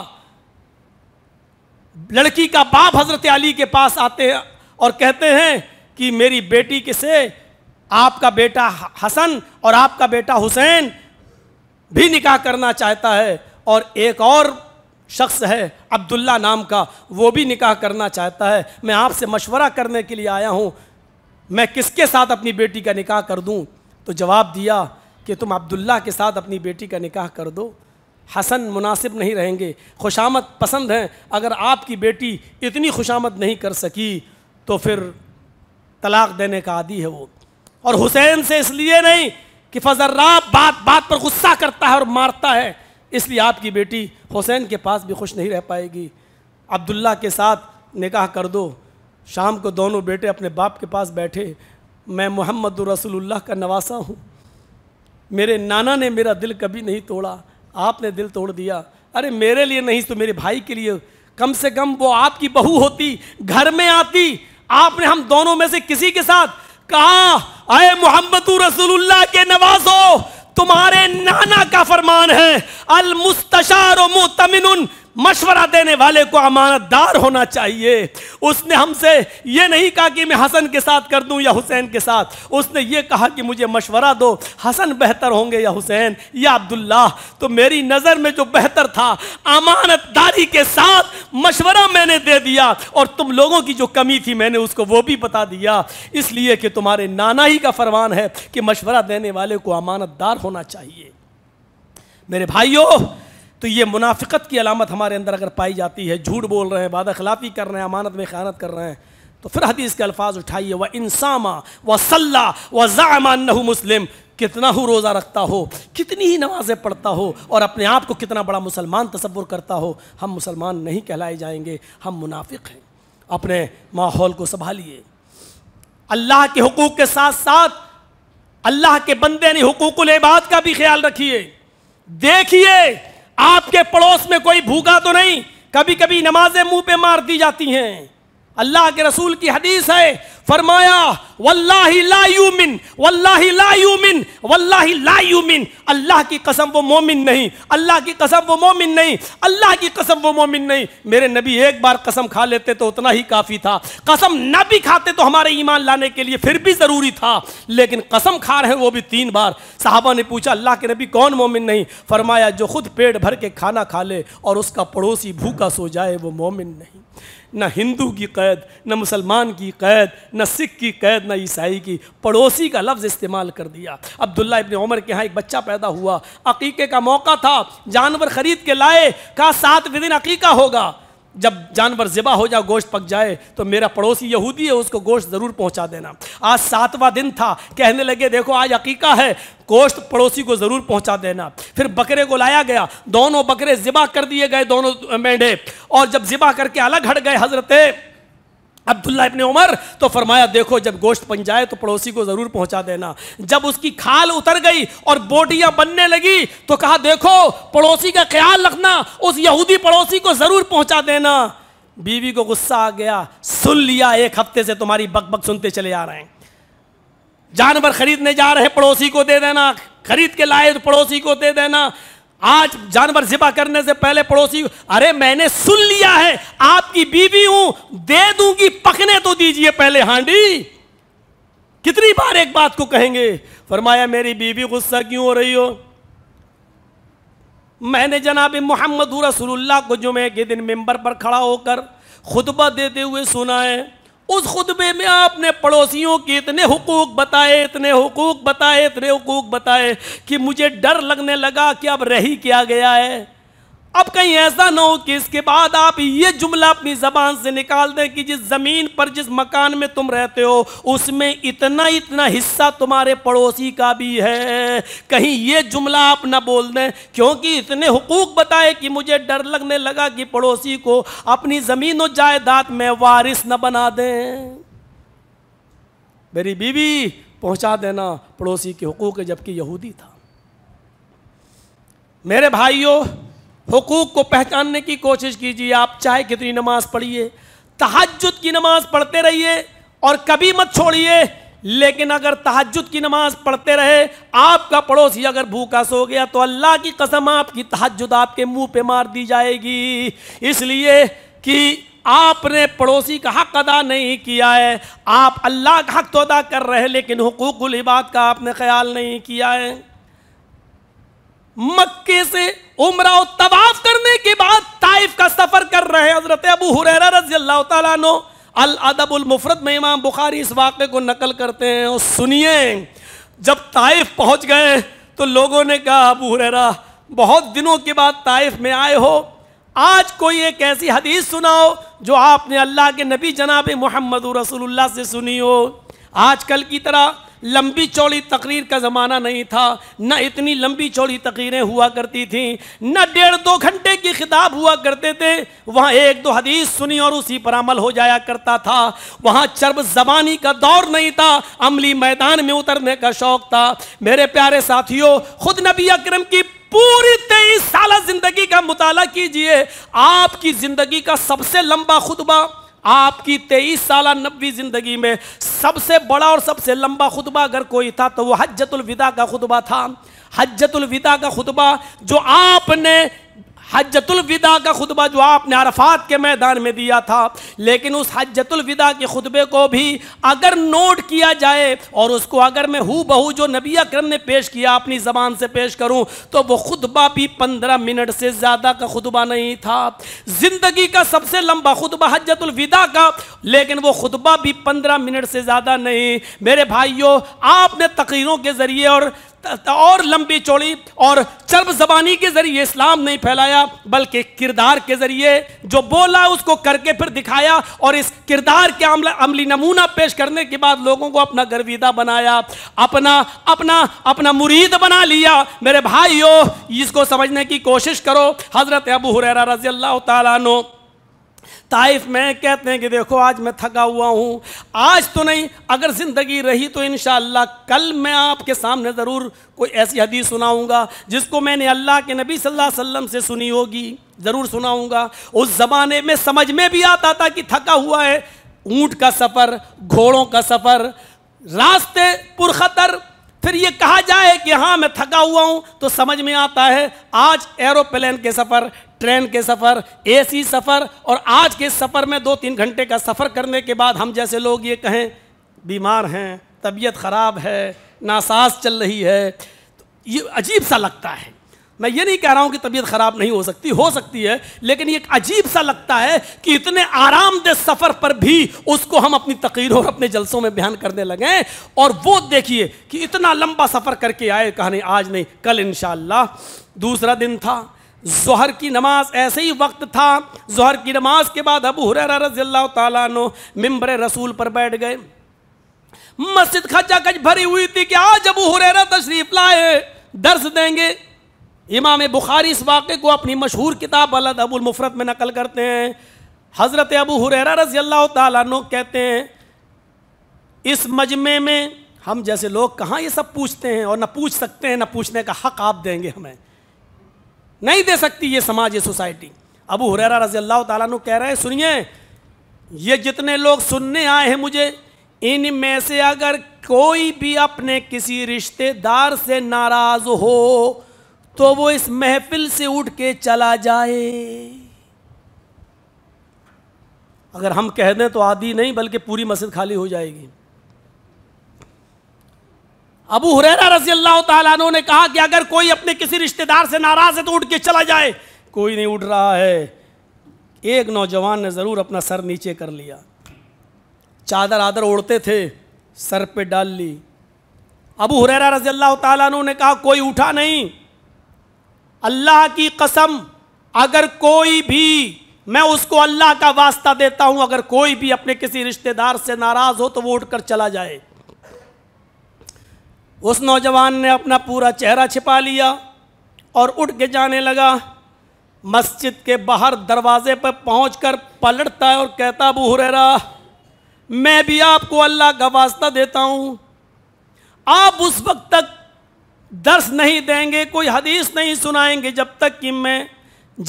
लड़की का बाप हज़रत अली के पास आते हैं और कहते हैं कि मेरी बेटी के से आपका बेटा हसन और आपका बेटा हुसैन भी निकाह करना चाहता है और एक और शख्स है अब्दुल्ला नाम का वो भी निकाह करना चाहता है मैं आपसे मशवरा करने के लिए आया हूँ मैं किसके साथ अपनी बेटी का निकाह कर दूँ तो जवाब दिया कि तुम अब्दुल्ला के साथ अपनी बेटी का निकाह कर दो हसन मुनासिब नहीं रहेंगे खुशामद पसंद हैं अगर आपकी बेटी इतनी खुशामद नहीं कर सकी तो फिर तलाक देने का आदि है वो और हुसैन से इसलिए नहीं कि फजर्रा बात बात पर गुस्सा करता है और मारता है इसलिए आपकी बेटी हुसैन के पास भी खुश नहीं रह पाएगी अब्दुल्ला के साथ निकाह कर दो शाम को दोनों बेटे अपने बाप के पास बैठे मैं मोहम्मद रसूलुल्लाह का नवासा हूँ मेरे नाना ने मेरा दिल कभी नहीं तोड़ा आपने दिल तोड़ दिया अरे मेरे लिए नहीं तो मेरे भाई के लिए कम से कम वो आपकी बहू होती घर में आती आपने हम दोनों में से किसी के साथ कहा अरे मोहम्मद रसूलुल्लाह के नवासो तुम्हारे नाना का फरमान है अल मुस्तशार मुतमिन मशवरा देने वाले को अमानतदार होना चाहिए उसने हमसे यह नहीं कहा कि मैं हसन के साथ कर दूं या हुसैन के साथ उसने यह कहा कि मुझे मशवरा दो हसन बेहतर होंगे या हुसैन या अब्दुल्ला तो मेरी नज़र में जो बेहतर था अमानतदारी के साथ मशवरा मैंने दे दिया और तुम लोगों की जो कमी थी मैंने उसको वो भी बता दिया इसलिए कि तुम्हारे नाना ही का फरमान है कि मशवरा देने वाले को अमानतदार होना चाहिए मेरे भाइयों तो ये मुनाफिकत की अलामत हमारे अंदर अगर पाई जाती है झूठ बोल रहे हैं वादा खिलाफ़ी कर रहे हैं अमानत में खानत कर रहे हैं तो फिर हदीस के अल्फाज उठाइए व इंसामा व सल्ला व ज़ामान मुस्लिम कितना हो रोज़ा रखता हो कितनी ही नमाज़ें पढ़ता हो और अपने आप को कितना बड़ा मुसलमान तस्वुर करता हो हम मुसलमान नहीं कहलाए जाएंगे हम मुनाफिक हैं अपने माहौल को संभालिए अल्लाह के हकूक़ के साथ साथ अल्लाह के बंदे ने हकूक़ुल इबाद का भी ख्याल रखिए देखिए आपके पड़ोस में कोई भूखा तो नहीं कभी कभी नमाजें मुंह पे मार दी जाती हैं अल्लाह के रसूल की हदीस है फरमाया वल्लाही लायुमिन वल्लाही लायुमिन वल्लाही लायुमिन अल्लाह की कसम वो मोमिन नहीं अल्लाह की कसम वो मोमिन नहीं अल्लाह की कसम वो मोमिन नहीं मेरे नबी एक बार कसम खा लेते तो उतना ही काफ़ी था कसम ना भी खाते तो हमारे ईमान लाने के लिए फिर भी ज़रूरी था लेकिन कसम खा रहे वो भी तीन बार साहबा ने पूछा अल्लाह के नबी कौन मोमिन नहीं फरमाया जो खुद पेट भर के खाना खा ले और उसका पड़ोसी भूखा सो जाए वो मोमिन नहीं न हिंदू की कैद न मुसलमान की कैद न सिख की कैद न ईसाई की पड़ोसी का लफ्ज़ इस्तेमाल कर दिया अब्दुल्ला इबन उमर के यहाँ एक बच्चा पैदा हुआ अकीके का मौका था जानवर ख़रीद के लाए कहा सात दिन अकीका होगा जब जानवर ज़िबा हो जाए गोश्त पक जाए तो मेरा पड़ोसी यहूदी है उसको गोश्त ज़रूर पहुंचा देना आज सातवां दिन था कहने लगे देखो आज अकीका है गोश्त पड़ोसी को ज़रूर पहुंचा देना फिर बकरे को लाया गया दोनों बकरे ज़िबा कर दिए गए दोनों मेंढे और जब ज़िबा करके अलग हट गए हजरतें अब्दुल्ला इब्ने उमर तो फरमाया देखो जब गोश्त बन जाए तो पड़ोसी को ज़रूर पहुंचा देना जब उसकी खाल उतर गई और बोटियां बनने लगी तो कहा देखो पड़ोसी का ख्याल रखना उस यहूदी पड़ोसी को ज़रूर पहुंचा देना बीवी को गुस्सा आ गया सुन लिया एक हफ्ते से तुम्हारी बकबक सुनते चले आ रहे हैं जानवर खरीदने जा रहे पड़ोसी को दे देना खरीद के लाए तो पड़ोसी को दे देना आज जानवर जिबा करने से पहले पड़ोसी अरे मैंने सुन लिया है आपकी बीवी हूं दे दूंगी पकने तो दीजिए पहले हांडी कितनी बार एक बात को कहेंगे फरमाया मेरी बीवी गुस्सा क्यों हो रही हो मैंने जनाब मोहम्मद रसूलुल्लाह को जुमे के दिन मेंबर पर खड़ा होकर खुतबा देते हुए सुना है उस खुतबे में आपने पड़ोसियों के इतने हुकूक बताए इतने हुकूक बताए इतने हुकूक बताए कि मुझे डर लगने लगा कि अब रही क्या गया है अब कहीं ऐसा ना हो कि इसके बाद आप ये जुमला अपनी जबान से निकाल दें कि जिस जमीन पर जिस मकान में तुम रहते हो उसमें इतना इतना हिस्सा तुम्हारे पड़ोसी का भी है कहीं ये जुमला आप ना बोल दें क्योंकि इतने हकूक बताए कि मुझे डर लगने लगा कि पड़ोसी को अपनी जमीन और जायदाद में वारिस न बना दें मेरी बीवी पहुंचा देना पड़ोसी के हकूक जबकि यहूदी था मेरे भाइयों हकूक़ को पहचानने की कोशिश कीजिए आप चाहे कितनी नमाज पढ़िए तहजद की नमाज पढ़ते रहिए और कभी मत छोड़िए लेकिन अगर तहजद की नमाज पढ़ते रहे आपका पड़ोसी अगर भूखा सो गया तो अल्लाह की कसम आपकी तहजद आपके मुंह पे मार दी जाएगी इसलिए कि आपने पड़ोसी का हक अदा नहीं किया है आप अल्लाह का हक तो अदा कर रहे हैं लेकिन हकूक इबाद का आपने ख्याल नहीं किया है मक्के से उमरा और तवाफ करने के बाद ताइफ का सफर कर रहे हैं हजरत अबू हुरैरा रजी अल्लाह तु अल अदबुल मुफरत में इमाम बुखारी इस वाक्य को नकल करते हैं और सुनिए जब ताइफ पहुंच गए तो लोगों ने कहा अबू हुरैरा बहुत दिनों के बाद ताइफ में आए हो आज कोई एक ऐसी हदीस सुनाओ जो आपने अल्लाह के नबी जनाब मोहम्मद रसूलुल्लाह से सुनी हो आजकल की तरह लंबी चौड़ी तकरीर का ज़माना नहीं था न इतनी लंबी चौड़ी तकरीरें हुआ करती थीं न डेढ़ दो घंटे की खिताब हुआ करते थे वहाँ एक दो हदीस सुनी और उसी पर अमल हो जाया करता था वहाँ चर्ब जबानी का दौर नहीं था अमली मैदान में उतरने का शौक़ था मेरे प्यारे साथियों खुद नबी अक्रम की पूरी तेईस साल जिंदगी का मुताला कीजिए आपकी जिंदगी का सबसे लंबा खुतबा आपकी तेईस साल नब्बी ज़िंदगी में सबसे बड़ा और सबसे लंबा खुतबा अगर कोई था तो वह हजतुलविदा का खुतबा था हजतुलविदा का खुतबा जो आपने हजतुल विदा का खुतबा जो आपने अरफात के मैदान में दिया था लेकिन उस हजतुल विदा के खुतबे को भी अगर नोट किया जाए और उसको अगर मैं हु बहू जो नबी अक्रम ने पेश किया अपनी ज़बान से पेश करूं तो वो खुतबा भी पंद्रह मिनट से ज़्यादा का खुतबा नहीं था ज़िंदगी का सबसे लंबा खुतबा हजतुल विदा का लेकिन वो खुतबा भी पंद्रह मिनट से ज़्यादा नहीं मेरे भाइयों आपने तकरीरों के ज़रिए और और लंबी चौड़ी और चर्ब जबानी के जरिए इस्लाम नहीं फैलाया बल्कि किरदार के जरिए जो बोला उसको करके फिर दिखाया और इस किरदार के अमली नमूना पेश करने के बाद लोगों को अपना गर्विदा बनाया अपना अपना अपना मुरीद बना लिया मेरे भाइयों इसको समझने की कोशिश करो हजरत अबू हुररा रजी अल्लाह तुम ताइफ में कहते हैं कि देखो आज मैं थका हुआ हूँ आज तो नहीं अगर ज़िंदगी रही तो इन कल मैं आपके सामने ज़रूर कोई ऐसी हदीस सुनाऊँगा जिसको मैंने अल्लाह के नबी सल्लल्लाहु अलैहि वसल्लम से सुनी होगी ज़रूर सुनाऊँगा उस ज़माने में समझ में भी आता था कि थका हुआ है ऊँट का सफ़र घोड़ों का सफ़र रास्ते पुरखतर फिर ये कहा जाए कि हाँ मैं थका हुआ हूँ तो समझ में आता है आज एरोप्लेन के सफ़र ट्रेन के सफ़र एसी सफ़र और आज के सफ़र में दो तीन घंटे का सफ़र करने के बाद हम जैसे लोग ये कहें बीमार हैं तबीयत ख़राब है नासाज चल रही है तो ये अजीब सा लगता है मैं ये नहीं कह रहा हूँ कि तबीयत ख़राब नहीं हो सकती हो सकती है लेकिन ये अजीब सा लगता है कि इतने आरामदेह सफ़र पर भी उसको हम अपनी तकीरों और अपने जलसों में बयान करने लगे और वो देखिए कि इतना लंबा सफ़र करके आए कहा नहीं आज नहीं कल इन दूसरा दिन था जहर की नमाज ऐसे ही वक्त था जहर की नमाज के बाद अबू हुररा रजील्ला तु मम्बर रसूल पर बैठ गए मस्जिद खच भरी हुई थी कि आज अबू हुररा तशरीफ लाए दर्ज देंगे इमाम बुखारी इस वाक़े को अपनी मशहूर किताब अलद अबुल मुफरत में नकल करते हैं हज़रत अबू हुररा रजी अल्लाह तु कहते हैं इस मजमे में हम जैसे लोग कहाँ ये सब पूछते हैं और ना पूछ सकते हैं ना पूछने का हक आप देंगे हमें नहीं दे सकती ये समाज ये सोसाइटी अबू हुररा रजी अल्लाह तु कह रहे हैं सुनिए ये जितने लोग सुनने आए हैं मुझे इनमें से अगर कोई भी अपने किसी रिश्तेदार से नाराज़ हो तो वो इस महफिल से उठ के चला जाए अगर हम कह दें तो आधी नहीं बल्कि पूरी मस्जिद खाली हो जाएगी अबू हुरैरा रजी अल्लाह तु ने कहा कि अगर कोई अपने किसी रिश्तेदार से नाराज़ है तो उठ के चला जाए कोई नहीं उठ रहा है एक नौजवान ने ज़रूर अपना सर नीचे कर लिया चादर आदर ओढ़ते थे सर पे डाल ली अबू हुरैरा रजी अल्लाह तु ने कहा कोई उठा नहीं अल्लाह की कसम अगर कोई भी मैं उसको अल्लाह का वास्ता देता हूं अगर कोई भी अपने किसी रिश्तेदार से नाराज़ हो तो वो उठकर चला जाए उस नौजवान ने अपना पूरा चेहरा छिपा लिया और उठ के जाने लगा मस्जिद के बाहर दरवाजे पर पहुँच कर पलटता है और कहता अबू हुरेरा मैं भी आपको अल्लाह का वास्ता देता हूँ आप उस वक्त तक दर्श नहीं देंगे कोई हदीस नहीं सुनाएंगे जब तक कि मैं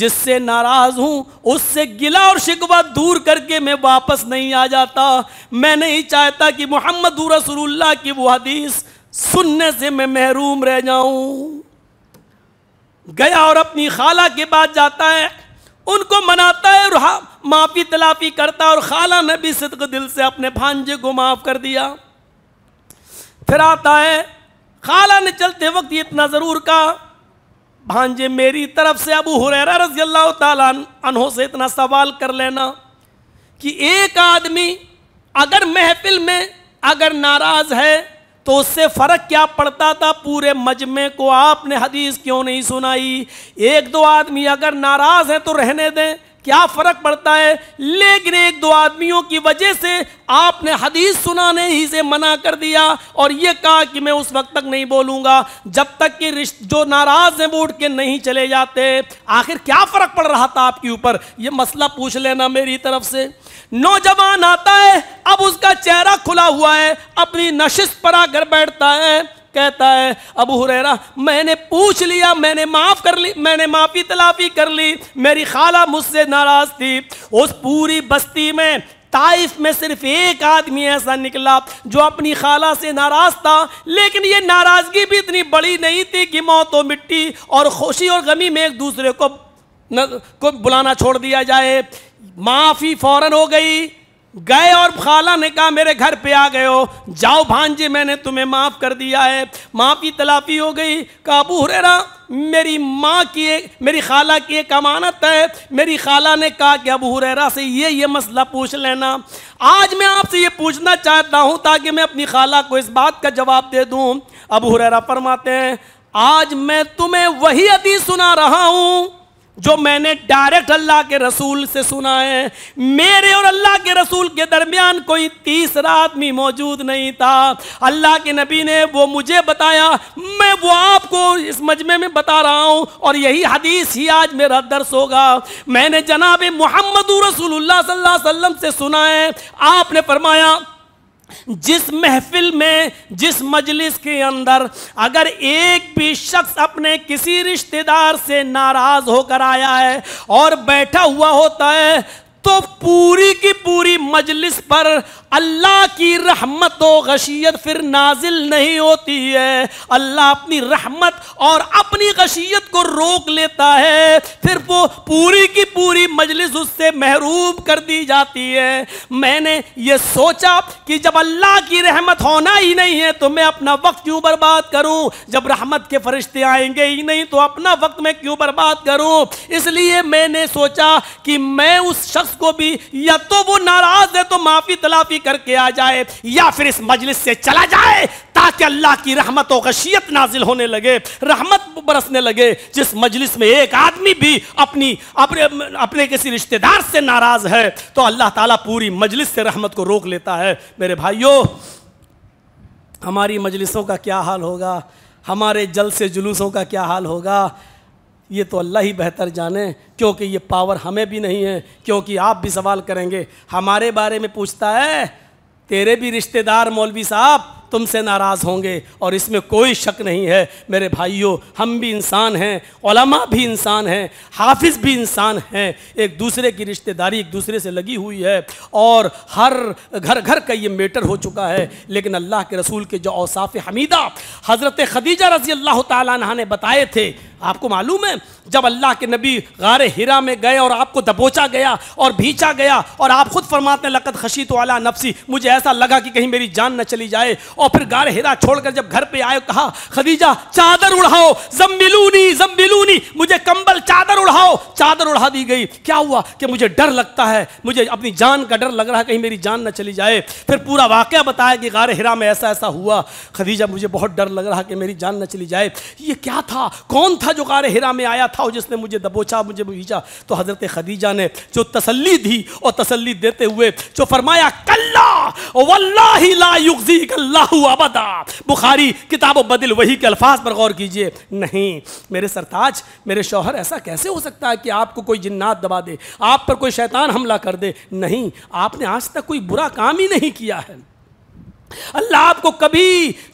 जिससे नाराज़ हूँ उससे गिला और शिकवा दूर करके मैं वापस नहीं आ जाता मैं नहीं चाहता कि मोहम्मद रसूलुल्लाह की वो हदीस सुनने से मैं महरूम रह जाऊं गया और अपनी खाला के पास जाता है उनको मनाता है और माफी तलाफी करता और खाला ने भी सिद्क दिल से अपने भांजे को माफ कर दिया फिर आता है खाला ने चलते वक्त इतना ज़रूर कहा भांजे मेरी तरफ से अबू हुरैरा रजी अल्लाह तहों से इतना सवाल कर लेना कि एक आदमी अगर महफिल में अगर नाराज़ है तो उससे फ़र्क क्या पड़ता था पूरे मजमे को आपने हदीस क्यों नहीं सुनाई एक दो आदमी अगर नाराज़ हैं तो रहने दें क्या फ़र्क पड़ता है लेकिन एक दो आदमियों की वजह से आपने हदीस सुनाने ही से मना कर दिया और ये कहा कि मैं उस वक्त तक नहीं बोलूँगा जब तक कि रिश्त जो नाराज़ हैं वो उठ के नहीं चले जाते आखिर क्या फ़र्क पड़ रहा था आपके ऊपर ये मसला पूछ लेना मेरी तरफ से नौजवान आता है अब उसका चेहरा खुला हुआ है अपनी नशिश पर आकर बैठता है कहता है अबू हुरैरा मैंने पूछ लिया मैंने माफ़ कर ली मैंने माफ़ी तलाफ़ी कर ली मेरी खाला मुझसे नाराज़ थी उस पूरी बस्ती में ताइफ में सिर्फ एक आदमी ऐसा निकला जो अपनी खाला से नाराज़ था लेकिन ये नाराज़गी भी इतनी बड़ी नहीं थी कि मौत और मिट्टी और खुशी और गमी में एक दूसरे को न, को बुलाना छोड़ दिया जाए माफ़ी फौरन हो गई गए और खाला ने कहा मेरे घर पे आ गए हो जाओ भांजे मैंने तुम्हें माफ़ कर दिया है माफ़ी तलाफी हो गई काबू हुरेरा मेरी माँ की एक मेरी खाला की एक अमानत है मेरी खाला ने कहा कि अबू हुररा से ये ये मसला पूछ लेना आज मैं आपसे ये पूछना चाहता हूँ ताकि मैं अपनी खाला को इस बात का जवाब दे दूँ अबू हुररा फरमाते हैं आज मैं तुम्हें वही हदीस सुना रहा हूँ जो मैंने डायरेक्ट अल्लाह के रसूल से सुना है मेरे और अल्लाह के रसूल के दरमियान कोई तीसरा आदमी मौजूद नहीं था अल्लाह के नबी ने वो मुझे बताया मैं वो आपको इस मजमे में बता रहा हूँ और यही हदीस ही आज मेरा दर्स होगा मैंने जनाब मोहम्मद रसूल सल्लल्लाहु से सुना है आपने फरमाया जिस महफिल में जिस मजलिस के अंदर अगर एक भी शख्स अपने किसी रिश्तेदार से नाराज होकर आया है और बैठा हुआ होता है तो पूरी की पूरी मजलिस पर अल्लाह की रहमत व गशियत फिर नाजिल नहीं होती है अल्लाह अपनी रहमत और अपनी गशियत को रोक लेता है फिर वो पूरी की पूरी मजलिस उससे महरूम कर दी जाती है मैंने ये सोचा कि जब अल्लाह की रहमत होना ही नहीं है तो मैं अपना वक्त क्यों बर्बाद करूं जब रहमत के फरिश्ते आएंगे ही नहीं तो अपना वक्त मैं क्यों बर्बाद करूं इसलिए मैंने सोचा कि मैं उस शख्स को भी या तो वो नाराज है तो माफी तलाफी करके आ जाए या फिर इस मजलिस से चला जाए ताकि अल्लाह की रहमत और गशियत नाजिल होने लगे रहमत बरसने लगे जिस मजलिस में एक आदमी भी अपनी अपने अपने किसी रिश्तेदार से नाराज है तो अल्लाह ताला पूरी मजलिस से रहमत को रोक लेता है मेरे भाइयों हमारी मजलिसों का क्या हाल होगा हमारे जल से जुलूसों का क्या हाल होगा ये तो अल्लाह ही बेहतर जाने क्योंकि ये पावर हमें भी नहीं है क्योंकि आप भी सवाल करेंगे हमारे बारे में पूछता है तेरे भी रिश्तेदार मौलवी साहब तुमसे नाराज़ होंगे और इसमें कोई शक नहीं है मेरे भाइयों हम भी इंसान हैं ओलमा भी इंसान हैं हाफिज़ भी इंसान हैं एक दूसरे की रिश्तेदारी एक दूसरे से लगी हुई है और हर घर घर का ये मेटर हो चुका है लेकिन अल्लाह के रसूल के जो औसाफ़ हमीदा हज़रत खदीजा रजी अल्लाह तह ने बताए थे आपको मालूम है जब अल्लाह के नबी गार हिरा में गए और आपको दबोचा गया और भींचा गया और आप खुद फरमाते लकत खशी तो अला नफसी मुझे ऐसा लगा कि कहीं मेरी जान न चली जाए और फिर गार हेरा छोड़कर जब घर पे आए कहा खदीजा चादर उड़ाओ जम्बिलूनी जम्बिलूनी मुझे कंबल चादर उड़ाओ चादर उड़ा दी गई क्या हुआ कि मुझे डर लगता है मुझे अपनी जान का डर लग रहा है कहीं मेरी जान ना चली जाए फिर पूरा वाक्य बताया कि गार हेरा में ऐसा ऐसा हुआ खदीजा मुझे बहुत डर लग रहा है कि मेरी जान ना चली जाए ये क्या था कौन था जो गार हेरा में आया था जिसने मुझे दबोचा मुझे भीजा तो हज़रत खदीजा ने जो तसली दी और तसली देते हुए जो फरमाया कल्ला वल्ला ला युगजी कल्ला अबदा बुखारी किताब बदल वही के अल्फाज पर गौर कीजिए नहीं मेरे सरताज मेरे शौहर ऐसा कैसे हो सकता है कि आपको कोई जिन्नात दबा दे आप पर कोई शैतान हमला कर दे नहीं आपने आज तक कोई बुरा काम ही नहीं किया है अल्लाह आपको कभी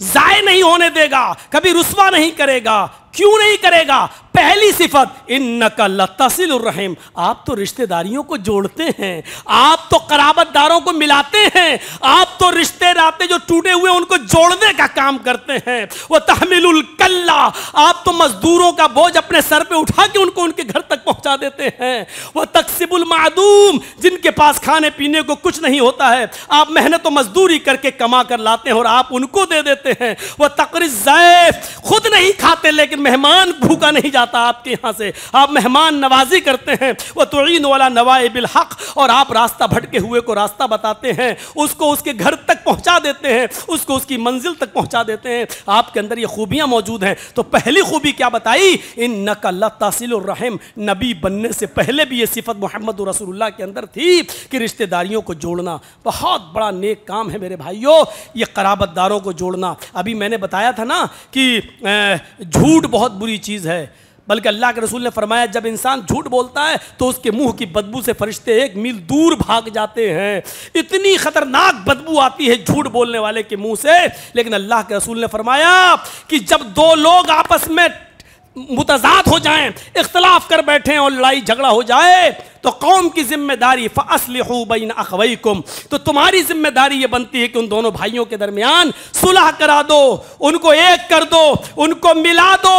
ज़ाय नहीं होने देगा कभी रुसवा नहीं करेगा क्यों नहीं करेगा पहली सिफत इन नकल तसिल रहीम आप तो रिश्तेदारियों को जोड़ते हैं आप तो कराबतदारों को मिलाते हैं आप तो रिश्ते नाते जो टूटे हुए उनको जोड़ने का काम करते हैं वह तहमिल कल्ला आप तो मजदूरों का बोझ अपने सर पे उठा के उनको उनके घर तक पहुंचा देते हैं वह तकसीबुल मादूम जिनके पास खाने पीने को कुछ नहीं होता है आप मेहनत तो मजदूरी करके कमा कर लाते हैं और आप उनको दे देते हैं वह तकरीज खुद नहीं खाते लेकिन मेहमान भूखा नहीं जाता आपके यहाँ से आप मेहमान नवाजी करते हैं वह तोड़ीन वाला नवाए बिलहक और आप रास्ता भटके हुए को रास्ता बताते हैं उसको उसके घर तक पहुँचा देते हैं उसको उसकी मंजिल तक पहुँचा देते हैं आपके अंदर ये खूबियाँ मौजूद हैं तो पहली खूबी क्या बताई इन नकल तासिल रहम नबी बनने से पहले भी ये सिफत मोहम्मद रसूलुल्लाह के अंदर थी कि रिश्तेदारियों को जोड़ना बहुत बड़ा नेक काम है मेरे भाइयों ये कराबतदारों को जोड़ना अभी मैंने बताया था ना कि झूठ बहुत बुरी चीज़ है बल्कि अल्लाह के रसूल ने फरमाया जब इंसान झूठ बोलता है तो उसके मुंह की बदबू से फरिश्ते एक मील दूर भाग जाते हैं इतनी खतरनाक बदबू आती है झूठ बोलने वाले के मुंह से लेकिन अल्लाह के रसूल ने फरमाया कि जब दो लोग आपस में मुतजाद हो जाए इख्तलाफ कर बैठे और लड़ाई झगड़ा हो जाए तो कौम की जिम्मेदारी फ़सल अखवई कुम तो तुम्हारी जिम्मेदारी यह बनती है कि उन दोनों भाइयों के दरमियान सुलह करा दो उनको एक कर दो उनको मिला दो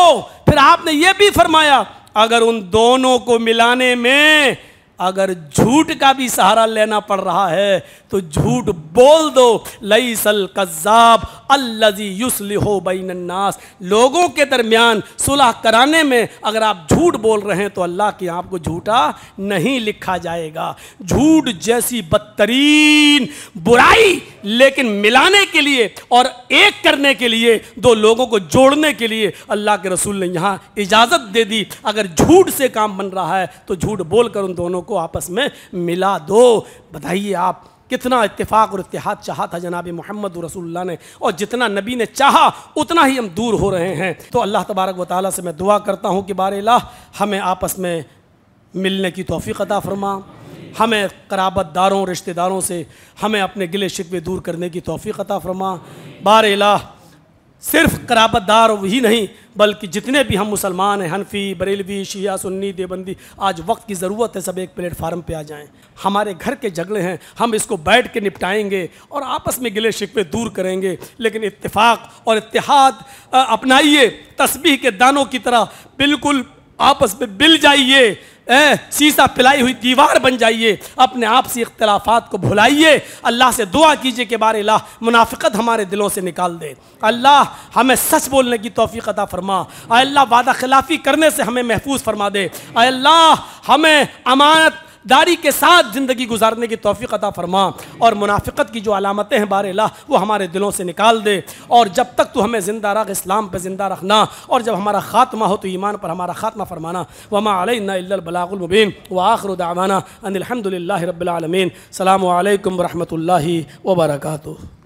फिर आपने यह भी फरमाया अगर उन दोनों को मिलाने में अगर झूठ का भी सहारा लेना पड़ रहा है तो झूठ बोल दो लई सल कज़ाब अल्लाजी युसल हो बनास लोगों के दरमियान सुलह कराने में अगर आप झूठ बोल रहे हैं तो अल्लाह की आपको झूठा नहीं लिखा जाएगा झूठ जैसी बदतरीन बुराई लेकिन मिलाने के लिए और एक करने के लिए दो लोगों को जोड़ने के लिए अल्लाह के रसूल ने यहाँ इजाज़त दे दी अगर झूठ से काम बन रहा है तो झूठ बोलकर उन दोनों को आपस में मिला दो बताइए आप कितना इतफ़ाक़ और इतिहाद चाहा था जनाब मोहम्मद रसूलुल्लाह ने और जितना नबी ने चाहा उतना ही हम दूर हो रहे हैं तो अल्लाह तबारक व ताली से मैं दुआ करता हूँ कि बार ला हमें आपस में मिलने की तोफ़ी अता फरमा हमें कराबतदारों रिश्तेदारों से हमें अपने गिले शिकवे दूर करने की तोफ़ी अता फरमा बार ला सिर्फ कराबतदार ही नहीं बल्कि जितने भी हम मुसलमान हैं हनफी बरेलवी शिया सुन्नी देवबंदी आज वक्त की ज़रूरत है सब एक प्लेटफार्म पे आ जाएं हमारे घर के झगड़े हैं हम इसको बैठ के निपटाएंगे और आपस में गिले शिकवे दूर करेंगे लेकिन इत्तेफाक और इतिहाद अपनाइए तस्बीह के दानों की तरह बिल्कुल आपस में बिल जाइए ए, सीसा पिलाई हुई दीवार बन जाइए अपने आप से इख्तलाफात को भुलाइए अल्लाह से दुआ कीजिए कि बार ला मुनाफिकत हमारे दिलों से निकाल दे अल्लाह हमें सच बोलने की तोफ़ी अदा फरमा अल्लाह वादा खिलाफ़ी करने से हमें महफूज फरमा दे अल्लाह हमें अमानत दारी के साथ ज़िंदगी गुजारने की तोफ़ी अदा फरमा और मुनाफिकत की जो अलामतें हैं बार ला वो हमारे दिलों से निकाल दे और जब तक तो हमें ज़िंदा रख इस्लाम पर ज़िंदा रखना और जब हमारा ख़ात्मा हो तो ईमान पर हमारा ख़ात्मा फरमाना वमा अलबलाबीन व आखर उदावाना अनिलहमदिल्ला रबालमीन सलामकम वरहमल वबरकू